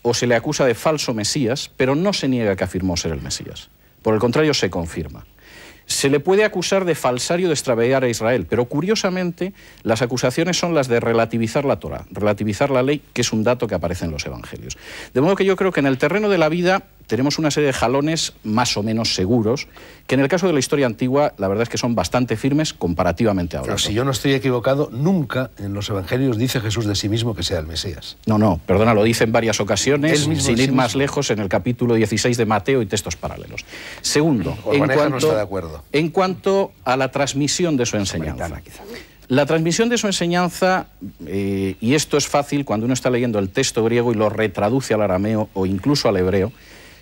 o se le acusa de falso Mesías, pero no se niega que afirmó ser el Mesías. Por el contrario, se confirma se le puede acusar de falsario de extraviar a Israel, pero curiosamente las acusaciones son las de relativizar la Torah, relativizar la ley, que es un dato que aparece en los evangelios. De modo que yo creo que en el terreno de la vida tenemos una serie de jalones más o menos seguros, que en el caso de la historia antigua, la verdad es que son bastante firmes comparativamente ahora. Pero si yo no estoy equivocado, nunca en los evangelios dice Jesús de sí mismo que sea el Mesías. No, no, perdona, lo dice en varias ocasiones, sin ir más lejos, en el capítulo 16 de Mateo y textos paralelos. Segundo, en cuanto, a la transmisión de su enseñanza. La transmisión de su enseñanza, eh, y esto es fácil cuando uno está leyendo el texto griego y lo retraduce al arameo o incluso al hebreo,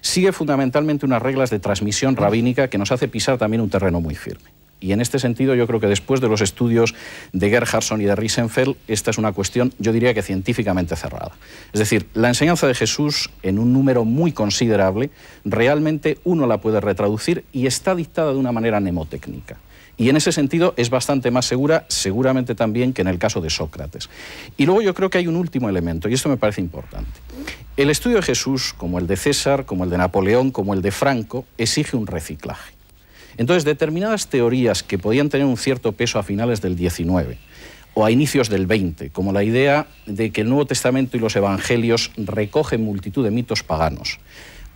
sigue fundamentalmente unas reglas de transmisión rabínica que nos hace pisar también un terreno muy firme. Y en este sentido yo creo que después de los estudios de Gerhardson y de Riesenfeld, esta es una cuestión, yo diría que científicamente cerrada. Es decir, la enseñanza de Jesús, en un número muy considerable, realmente uno la puede retraducir y está dictada de una manera mnemotécnica. Y en ese sentido es bastante más segura, seguramente también que en el caso de Sócrates. Y luego yo creo que hay un último elemento, y esto me parece importante. El estudio de Jesús, como el de César, como el de Napoleón, como el de Franco, exige un reciclaje. Entonces, determinadas teorías que podían tener un cierto peso a finales del 19 o a inicios del 20, como la idea de que el Nuevo Testamento y los Evangelios recogen multitud de mitos paganos,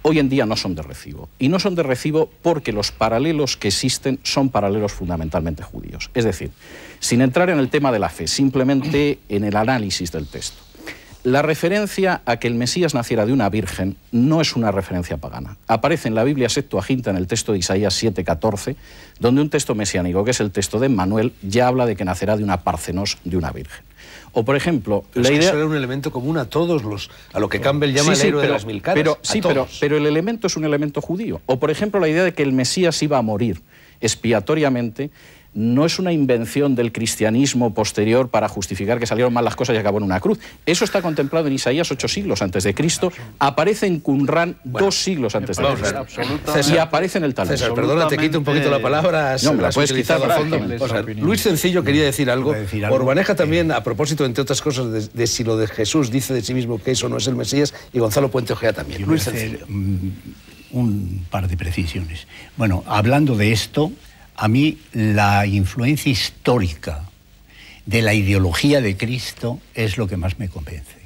hoy en día no son de recibo. Y no son de recibo porque los paralelos que existen son paralelos fundamentalmente judíos. Es decir, sin entrar en el tema de la fe, simplemente en el análisis del texto. La referencia a que el Mesías naciera de una virgen no es una referencia pagana. Aparece en la Biblia Septuaginta, en el texto de Isaías 7:14, donde un texto mesiánico, que es el texto de Manuel, ya habla de que nacerá de una parcenos, de una virgen. O por ejemplo, la idea... Eso era un elemento común a todos los, a lo que Campbell llama el héroe de las mil caras. sí, pero, pero el elemento es un elemento judío. O por ejemplo, la idea de que el Mesías iba a morir expiatoriamente no es una invención del cristianismo posterior para justificar que salieron mal las cosas y acabó en una cruz. Eso está contemplado en Isaías ocho siglos antes de Cristo, aparece en Cunran dos siglos antes de Cristo y aparece en el Talmud. César, perdona, te quito un poquito la palabra. No, me la puedes quitar fondo. Luis Sencillo quería decir algo. Orbaneja también, a propósito, entre otras cosas, de, si lo de Jesús dice de sí mismo que eso no es el Mesías, y Gonzalo Puente Ojea también. Luis Sencillo un par de precisiones. Bueno, hablando de esto, a mí la influencia histórica de la ideología de Cristo es lo que más me convence.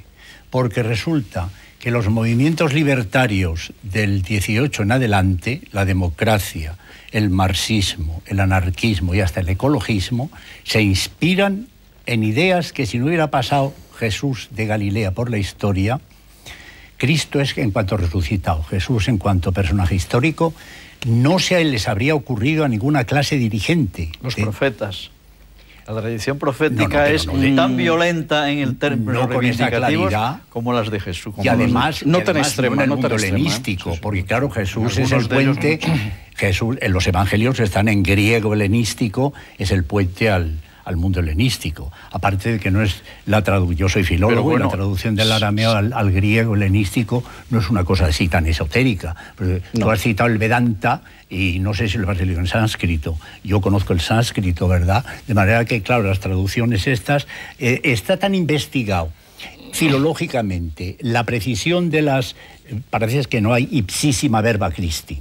Porque resulta que los movimientos libertarios del 18 en adelante, la democracia, el marxismo, el anarquismo y hasta el ecologismo, se inspiran en ideas que si no hubiera pasado Jesús de Galilea por la historia, Cristo es en cuanto resucitado, Jesús en cuanto personaje histórico, no se les habría ocurrido a ninguna clase dirigente. Los ¿eh? profetas. La tradición profética es tan violenta en el término claridad como las de Jesús. Y además, no tan extremo, no, helenístico, porque claro, Jesús es el puente. Jesús, en los evangelios están en griego helenístico, es el puente al, al mundo helenístico. Aparte de que no es la traducción, yo soy filólogo, la traducción del arameo al, griego helenístico no es una cosa así tan esotérica. Tú has citado el Vedanta y no sé si lo has leído en sánscrito. Yo conozco el sánscrito, ¿verdad? De manera que, claro, las traducciones estas eh, está tan investigado filológicamente la precisión de las eh, parece que no hay ipsísima verba Christi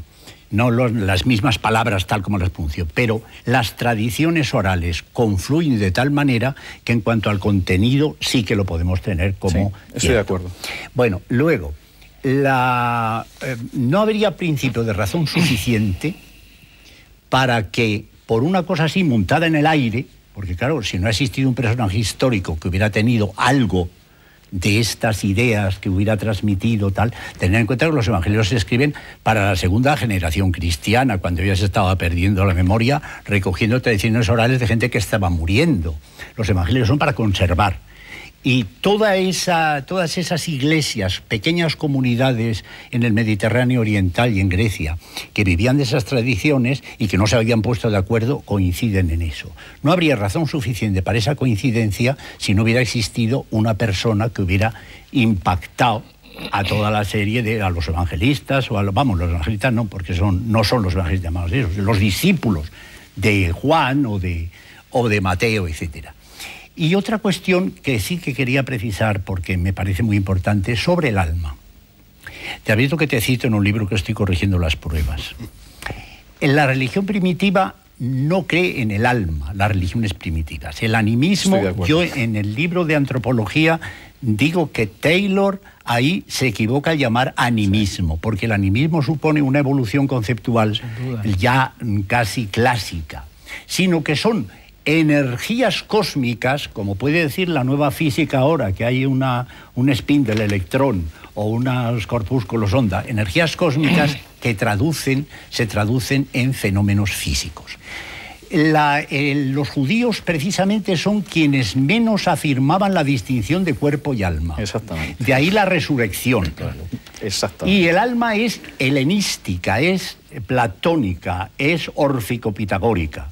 no las mismas palabras tal como las pronunció, pero las tradiciones orales confluyen de tal manera que en cuanto al contenido sí que lo podemos tener como... estoy de acuerdo. Bueno, luego, la, eh, no habría principio de razón suficiente para que, por una cosa así montada en el aire, porque claro, si no ha existido un personaje histórico que hubiera tenido algo de estas ideas que hubiera transmitido, tal, tener en cuenta que los evangelios se escriben para la segunda generación cristiana, cuando ya se estaba perdiendo la memoria, recogiendo tradiciones orales de gente que estaba muriendo. Los evangelios son para conservar y toda esa, todas esas iglesias, pequeñas comunidades en el Mediterráneo Oriental y en Grecia, que vivían de esas tradiciones y que no se habían puesto de acuerdo, coinciden en eso. No habría razón suficiente para esa coincidencia si no hubiera existido una persona que hubiera impactado a toda la serie de a los evangelistas o a los, vamos los evangelistas no porque son no son los evangelistas más los discípulos de Juan o de o de Mateo etcétera y otra cuestión que sí que quería precisar, porque me parece muy importante, sobre el alma. Te aviso que te cito en un libro que estoy corrigiendo las pruebas. En la religión primitiva no cree en el alma, las religiones primitivas. El animismo, yo en el libro de antropología digo que Taylor ahí se equivoca al llamar animismo, porque el animismo supone una evolución conceptual ya casi clásica, sino que son energías cósmicas, como puede decir la nueva física ahora, que hay una, un spin del electrón o unos corpúsculos onda, energías cósmicas que traducen, se traducen en fenómenos físicos. los judíos precisamente son quienes menos afirmaban la distinción de cuerpo y alma. Exactamente. De ahí la resurrección. Y el alma es helenística, es platónica, es órfico-pitagórica.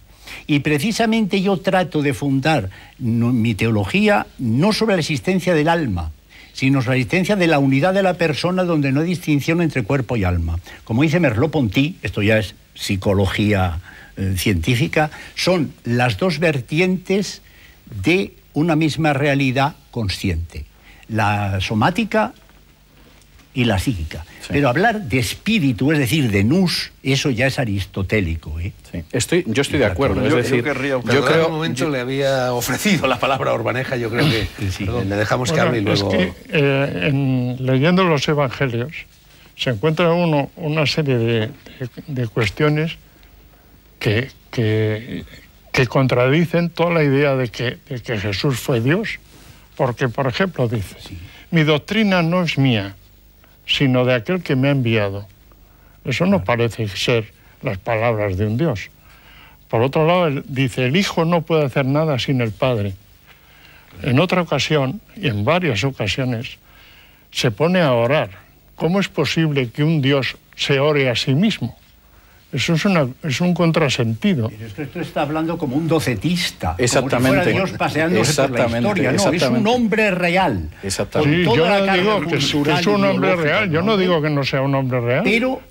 Y precisamente yo trato de fundar mi teología no sobre la existencia del alma, sino sobre la existencia de la unidad de la persona donde no hay distinción entre cuerpo y alma. Como dice Merleau-Ponty, esto ya es psicología eh, científica, son las dos vertientes de una misma realidad consciente, la somática y la psíquica. Pero hablar de espíritu, es decir, de nus, eso ya es aristotélico. ¿eh? Estoy, yo estoy de acuerdo. Yo, es decir, en un momento le había ofrecido la palabra Urbaneja, yo creo que le dejamos que hable y luego... Eh, leyendo los evangelios se encuentra uno una serie de, cuestiones que, que, contradicen toda la idea de que, de que Jesús fue Dios. Porque, por ejemplo, dice, mi doctrina no es mía, sino de aquel que me ha enviado. Eso no parece ser las palabras de un Dios. Por otro lado, dice, el Hijo no puede hacer nada sin el Padre. En otra ocasión, y en varias ocasiones, se pone a orar. ¿Cómo es posible que un Dios se ore a sí mismo? Eso es, una, es un contrasentido. Pero esto está hablando como un docetista. Exactamente. Dios es un hombre real. Exactamente. yo no digo que es, un hombre real. Yo no digo que no sea un hombre real.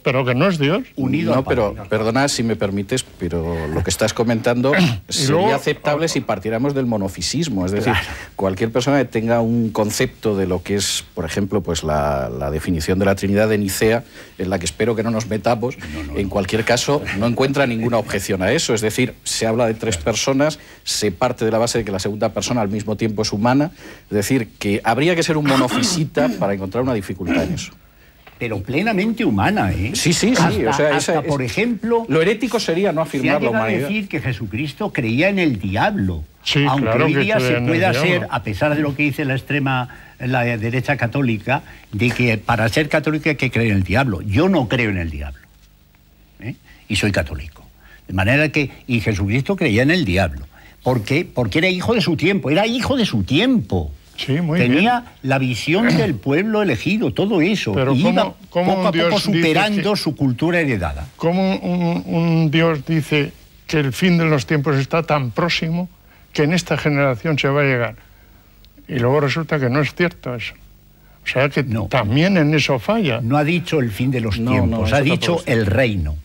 Pero, que no es Dios. Unido no, pero perdona si me permites, pero lo que estás comentando sería aceptable oh, si partiéramos del monofisismo. Es decir, cualquier persona que tenga un concepto de lo que es, por ejemplo, pues la, definición de la Trinidad de Nicea, en la que espero que no nos metamos, en cualquier caso, no encuentra ninguna objeción a eso. Es decir, se habla de tres personas, se parte de la base de que la segunda persona al mismo tiempo es humana. Es decir, que habría que ser un monofisita para encontrar una dificultad en eso pero plenamente humana, ¿eh? Sí, sí, sí. o sea, por ejemplo... Lo herético sería no afirmar se ha decir que Jesucristo creía en el diablo. aunque hoy día se pueda ser, a pesar de lo que dice la extrema la derecha católica, de que para ser católica hay que creer en el diablo. Yo no creo en el diablo y soy católico. De manera que, y Jesucristo creía en el diablo. ¿Por qué? Porque era hijo de su tiempo, era hijo de su tiempo. Tenía la visión del pueblo elegido, todo eso. Pero y iba poco a poco superando su cultura heredada. como un, Dios dice que el fin de los tiempos está tan próximo que en esta generación se va a llegar? Y luego resulta que no es cierto eso. O sea que también en eso falla. No ha dicho el fin de los tiempos, ha dicho el reino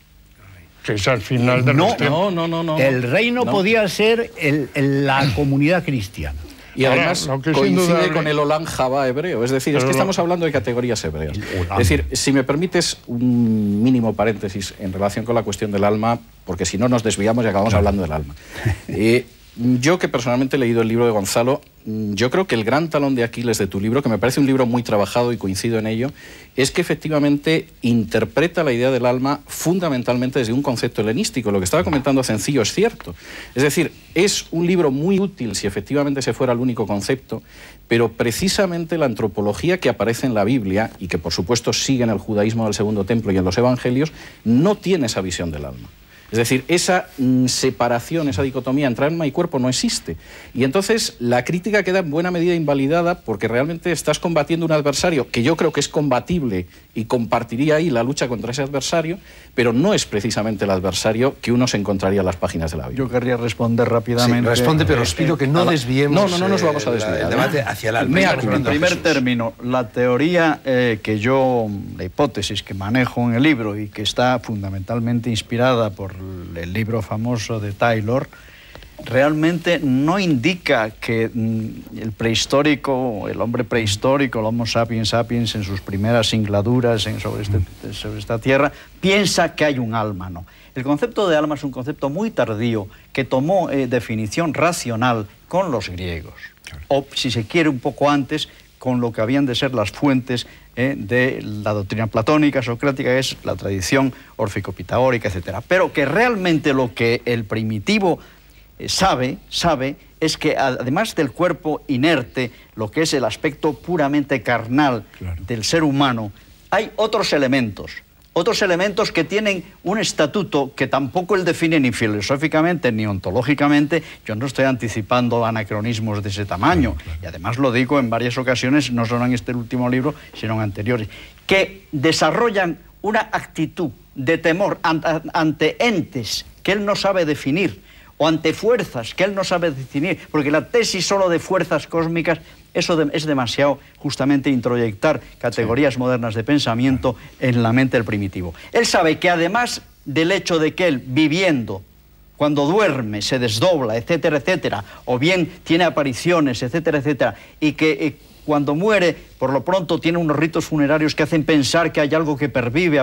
es al final no, no, no, no, El reino podía ser la comunidad cristiana. Y además coincide con el Olan Java hebreo. Es decir, es que estamos hablando de categorías hebreas. Es decir, si me permites un mínimo paréntesis en relación con la cuestión del alma, porque si no nos desviamos y acabamos hablando del alma. Eh, yo que personalmente he leído el libro de Gonzalo, mm, yo creo que el gran talón de Aquiles de tu libro, que me parece un libro muy trabajado y coincido en ello, es que efectivamente interpreta la idea del alma fundamentalmente desde un concepto helenístico. Lo que estaba comentando Sencillo es cierto. Es decir, es un libro muy útil si efectivamente se fuera el único concepto, pero precisamente la antropología que aparece en la Biblia y que por supuesto sigue en el judaísmo del Segundo Templo y en los Evangelios, no tiene esa visión del alma. Es decir, esa mm, separación, esa dicotomía entre alma y cuerpo no existe. Y entonces la crítica queda en buena medida invalidada porque realmente estás combatiendo un adversario que yo creo que es combatible y compartiría ahí la lucha contra ese adversario, pero no es precisamente el adversario que uno se encontraría en las páginas de la Biblia. Yo querría responder rápidamente. responde, pero os eh, pido que no eh, desviemos. No, no, no nos eh, vamos a desviar. El debate hacia la Mira, En primer término, la teoría que yo, la hipótesis que manejo en el libro y que está fundamentalmente inspirada por el libro famoso de Taylor, realmente no indica que mm, el prehistórico, el hombre prehistórico, el Homo sapiens sapiens, en sus primeras singladuras en este, mm. sobre, esta tierra, piensa que hay un alma. ¿no? El concepto de alma es un concepto muy tardío que tomó eh, definición racional con los griegos, o si se quiere un poco antes, con lo que habían de ser las fuentes eh, de la doctrina platónica, socrática, es la tradición orficopitaórica, etc. Pero que realmente lo que el primitivo sabe, sabe, es que además del cuerpo inerte, lo que es el aspecto puramente carnal del ser humano, hay otros elementos, otros elementos que tienen un estatuto que tampoco él define ni filosóficamente ni ontológicamente. Yo no estoy anticipando anacronismos de ese tamaño, y además lo digo en varias ocasiones, no solo en este último libro, sino en anteriores, que desarrollan una actitud de temor ante entes que él no sabe definir o ante fuerzas que él no sabe definir, porque la tesis solo de fuerzas cósmicas, eso es demasiado justamente introyectar categorías modernas de pensamiento en la mente del primitivo. Él sabe que además del hecho de que él viviendo cuando duerme, se desdobla, etcétera, etcétera, o bien tiene apariciones, etcétera, etcétera, y que eh, cuando muere, por lo pronto tiene unos ritos funerarios que hacen pensar que hay algo que pervive.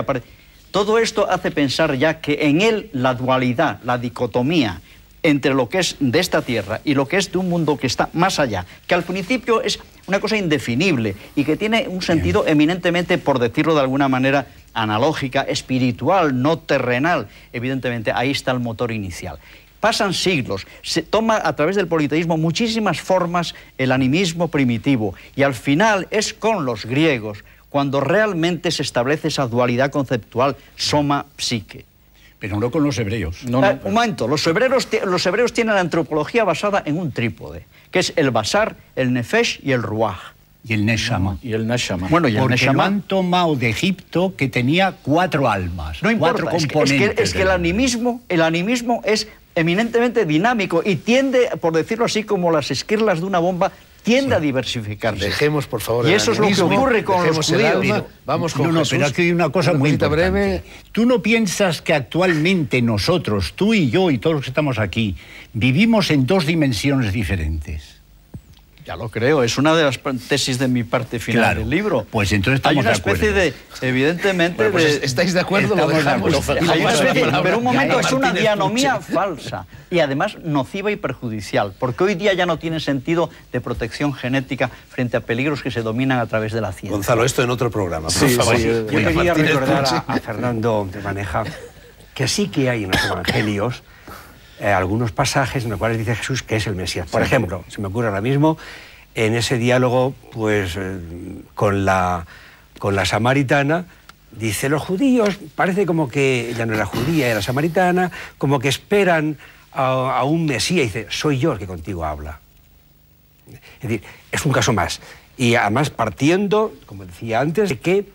Todo esto hace pensar ya que en él la dualidad, la dicotomía, entre lo que es de esta tierra y lo que es de un mundo que está más allá, que al principio es una cosa indefinible y que tiene un sentido eminentemente, por decirlo de alguna manera, analógica, espiritual, no terrenal. Evidentemente, ahí está el motor inicial. Pasan siglos, se toma a través del politeísmo muchísimas formas el animismo primitivo y al final es con los griegos cuando realmente se establece esa dualidad conceptual soma-psique pero no con los hebreos. No, ah, Un momento, los hebreos, los hebreos tienen la antropología basada en un trípode, que es el basar, el nefesh y el Ruaj. Y el Neshama. Y el Neshama. Bueno, y el Porque Neshama... han tomado de Egipto que tenía cuatro almas, no importa, cuatro componentes. Es que, el, animismo, el animismo es eminentemente dinámico y tiende, por decirlo así, como las esquirlas de una bomba, tienda a diversificar. Dejemos, por favor, Y eso es lo que ocurre con los Vamos con no, aquí hay una cosa muy Breve. Tú no piensas que actualmente nosotros, tú y yo y todos los que estamos aquí, vivimos en dos dimensiones diferentes. Ya lo creo, es una de las tesis de mi parte final del libro. Pues entonces estamos Hay una especie de, evidentemente... Pues ¿Estáis de acuerdo? Lo dejamos. pero un momento, es una dianomía falsa y además nociva y perjudicial, porque hoy día ya no tiene sentido de protección genética frente a peligros que se dominan a través de la ciencia. Gonzalo, esto en otro programa. favor. yo quería recordar a, Fernando de Maneja que sí que hay en los evangelios eh, algunos pasajes en los cuales dice Jesús que es el Mesías. Por ejemplo, se me ocurre ahora mismo en ese diálogo pues, eh, con, la, con la samaritana, dice los judíos, parece como que ya no era judía, era samaritana, como que esperan a, un Mesías y dice, soy yo el que contigo habla. Es decir, es un caso más. Y además partiendo, como decía antes, que,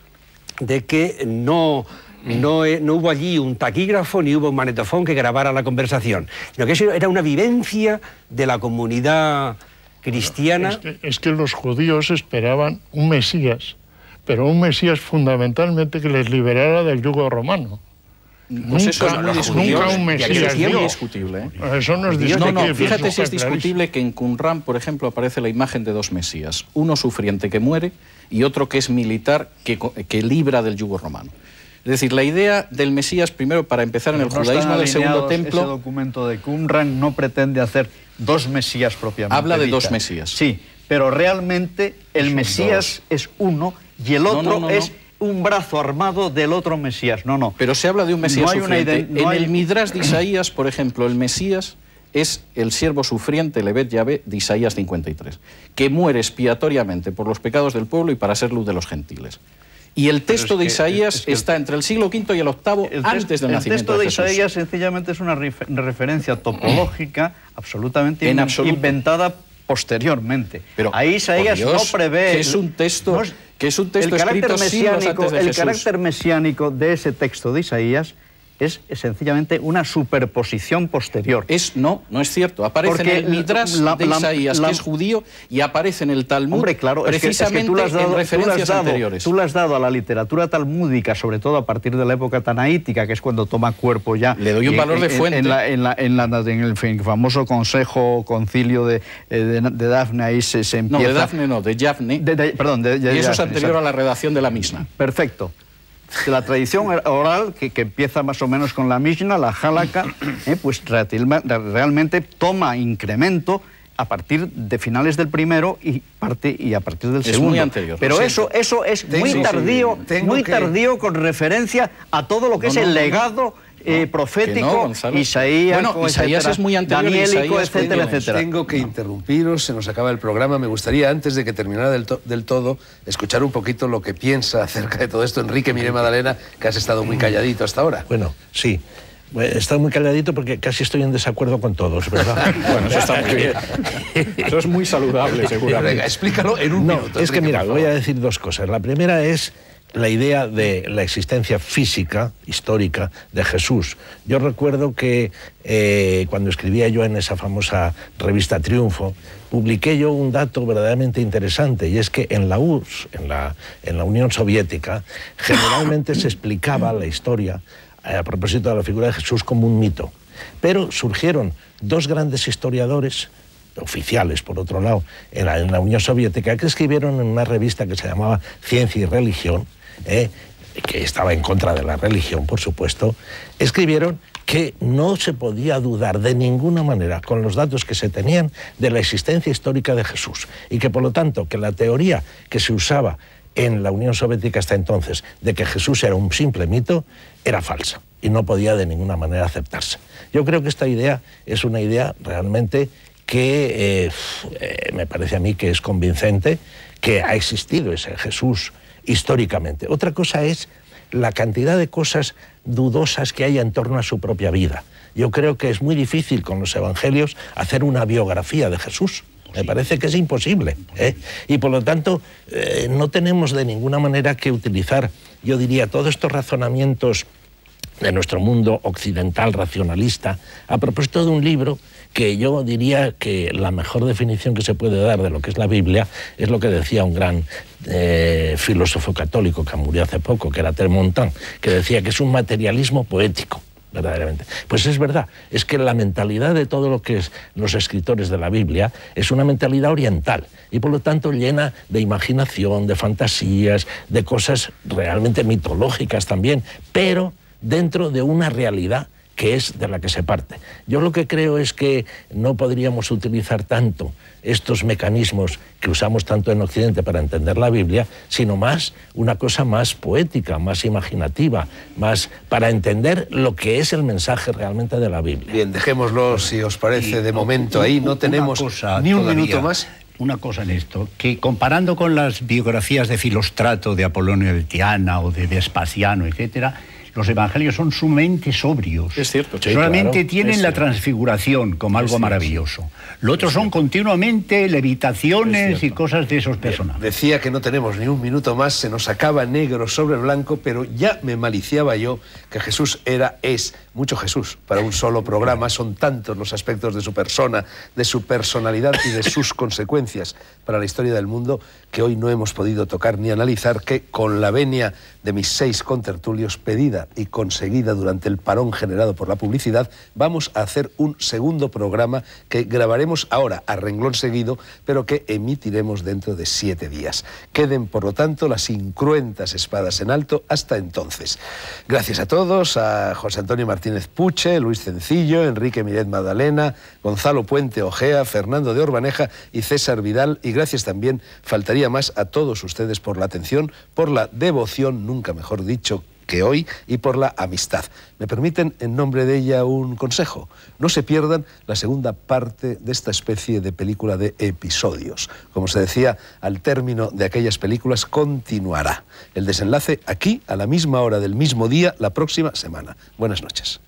de que no no, hubo allí un taquígrafo ni hubo un manetofón que grabara la conversación, Lo que era una vivencia de la comunidad cristiana. Es que, los judíos esperaban un Mesías, pero un Mesías fundamentalmente que les liberara del yugo romano. Pues nunca, un Mesías. es discutible. ¿eh? discutible. fíjate si es discutible que en Qumran, por ejemplo, aparece la imagen de dos Mesías. Uno sufriente que muere y otro que es militar que libra del yugo romano. Es decir, la idea del Mesías, primero, para empezar en el judaísmo del segundo templo... Ese documento de Qumran no pretende hacer dos Mesías propiamente. Habla de dos Mesías. Sí, pero realmente el Mesías es uno y el otro es un brazo armado del otro Mesías. No, no. Pero se habla de un Mesías en el Midrash de Isaías, por ejemplo, el Mesías es el siervo sufriente, Levet Yahvé, de Isaías 53, que muere expiatoriamente por los pecados del pueblo y para ser luz de los gentiles. Y el texto de Isaías está entre el siglo V y el VIII antes del nacimiento el texto de, Isaías sencillamente es una referencia topológica absolutamente inventada posteriormente. Pero ahí Isaías no prevé... Que es un texto, que es un texto el carácter mesiánico, de El carácter mesiánico de ese texto de Isaías es sencillamente una superposición posterior. Es, no, no es cierto. Aparece en el Midrash la, de Isaías, que es judío, y aparece en el Talmud hombre, claro, precisamente tú has en referencias has dado, anteriores. Tú has dado a la literatura talmúdica, sobre todo a partir de la época tanaítica, que es cuando toma cuerpo ya. Le doy un valor de fuente. En, en, en, el famoso consejo, concilio eh, de, de, Dafne, ahí se, empieza... No, de Dafne no, de Yafne. perdón, de, y eso es anterior a la redacción de la misma. Perfecto la tradición oral que, que, empieza más o menos con la Mishnah, la Halakha, eh, pues realmente toma incremento a partir de finales del primero y parte y a partir del segundo. anterior. Pero eso eso es muy tardío, muy tardío con referencia a todo lo que es el legado Ah, eh, profético, Isaías, bueno, Isaías es muy anterior, etcétera, etcétera. Tengo que interrumpir interrumpiros, se nos acaba el programa. Me gustaría, antes de que terminara del, del, todo, escuchar un poquito lo que piensa acerca de todo esto Enrique Mire Madalena, que has estado muy calladito hasta ahora. Bueno, sí. estado muy calladito porque casi estoy en desacuerdo con todos, ¿verdad? bueno, eso está muy bien. Eso es muy saludable, seguramente. Venga, explícalo en un no, Es que, mira, voy a decir dos cosas. La primera es la idea de la existencia física, histórica, de Jesús. Yo recuerdo que eh, cuando escribía yo en esa famosa revista Triunfo, publiqué yo un dato verdaderamente interesante, y es que en la URSS, en la, Unión Soviética, generalmente se explicaba la historia eh, a propósito de la figura de Jesús como un mito. Pero surgieron dos grandes historiadores oficiales, por otro lado, en la, Unión Soviética, que escribieron en una revista que se llamaba Ciencia y Religión, ¿eh? que estaba en contra de la religión, por supuesto, escribieron que no se podía dudar de ninguna manera con los datos que se tenían de la existencia histórica de Jesús y que por lo tanto que la teoría que se usaba en la Unión Soviética hasta entonces de que Jesús era un simple mito era falsa y no podía de ninguna manera aceptarse. Yo creo que esta idea es una idea realmente que eh, eh, me parece a mí que es convincente, que ha existido ese Jesús históricamente. Otra cosa es la cantidad de cosas dudosas que hay en torno a su propia vida. Yo creo que es muy difícil con los evangelios hacer una biografía de Jesús. Me parece que es imposible. ¿eh? Y por lo tanto, eh, no tenemos de ninguna manera que utilizar, yo diría, todos estos razonamientos de nuestro mundo occidental racionalista a propósito de un libro que yo diría que la mejor definición que se puede dar de lo que es la Biblia es lo que decía un gran eh, filósofo católico que murió hace poco, que era Termontan, que decía que es un materialismo poético verdaderamente. Pues es verdad, es que la mentalidad de todos que los escritores de la Biblia es una mentalidad oriental y por lo tanto llena de imaginación, de fantasías, de cosas realmente mitológicas también, pero dentro de una realidad que es de la que se parte. Yo lo que creo es que no podríamos utilizar tanto estos mecanismos que usamos tanto en Occidente para entender la Biblia, sino más una cosa más poética, más imaginativa, más para entender lo que es el mensaje realmente de la Biblia. Bien, dejémoslo si os parece de momento ahí, no tenemos ni un minuto más una cosa en esto, que comparando con las biografías de Filostrato, de Apolonio de Tiana o de Vespasiano, etcétera, los evangelios son sumamente sobrios. Es cierto. Solamente tienen la transfiguración como algo maravilloso. Lo otro son continuamente levitaciones y cosas de esos personajes. Decía que no tenemos ni un minuto más, se nos acaba negro sobre blanco, pero ya me maliciaba yo que Jesús era, es mucho Jesús para un solo programa. Son tantos los aspectos de su persona, de su personalidad y de sus consecuencias para la historia del mundo que hoy no hemos podido tocar ni analizar que con la venia de mis seis contertulios pedida y conseguida durante el parón generado por la publicidad, vamos a hacer un segundo programa que grabaremos ahora a renglón seguido, pero que emitiremos dentro de siete días. Queden, por lo tanto, las incruentas espadas en alto hasta entonces. Gracias a todos, a José Antonio Martínez Martínez Puche, Luis Sencillo, Enrique Miret Madalena, Gonzalo Puente Ojea, Fernando de Orbaneja y César Vidal. Y gracias también, faltaría más a todos ustedes por la atención, por la devoción, nunca mejor dicho, que hoy y por la amistad. Me permiten en nombre de ella un consejo. No se pierdan la segunda parte de esta especie de película de episodios. Como se decía, al término de aquellas películas continuará. El desenlace aquí, a la misma hora del mismo día, la próxima semana. Buenas noches.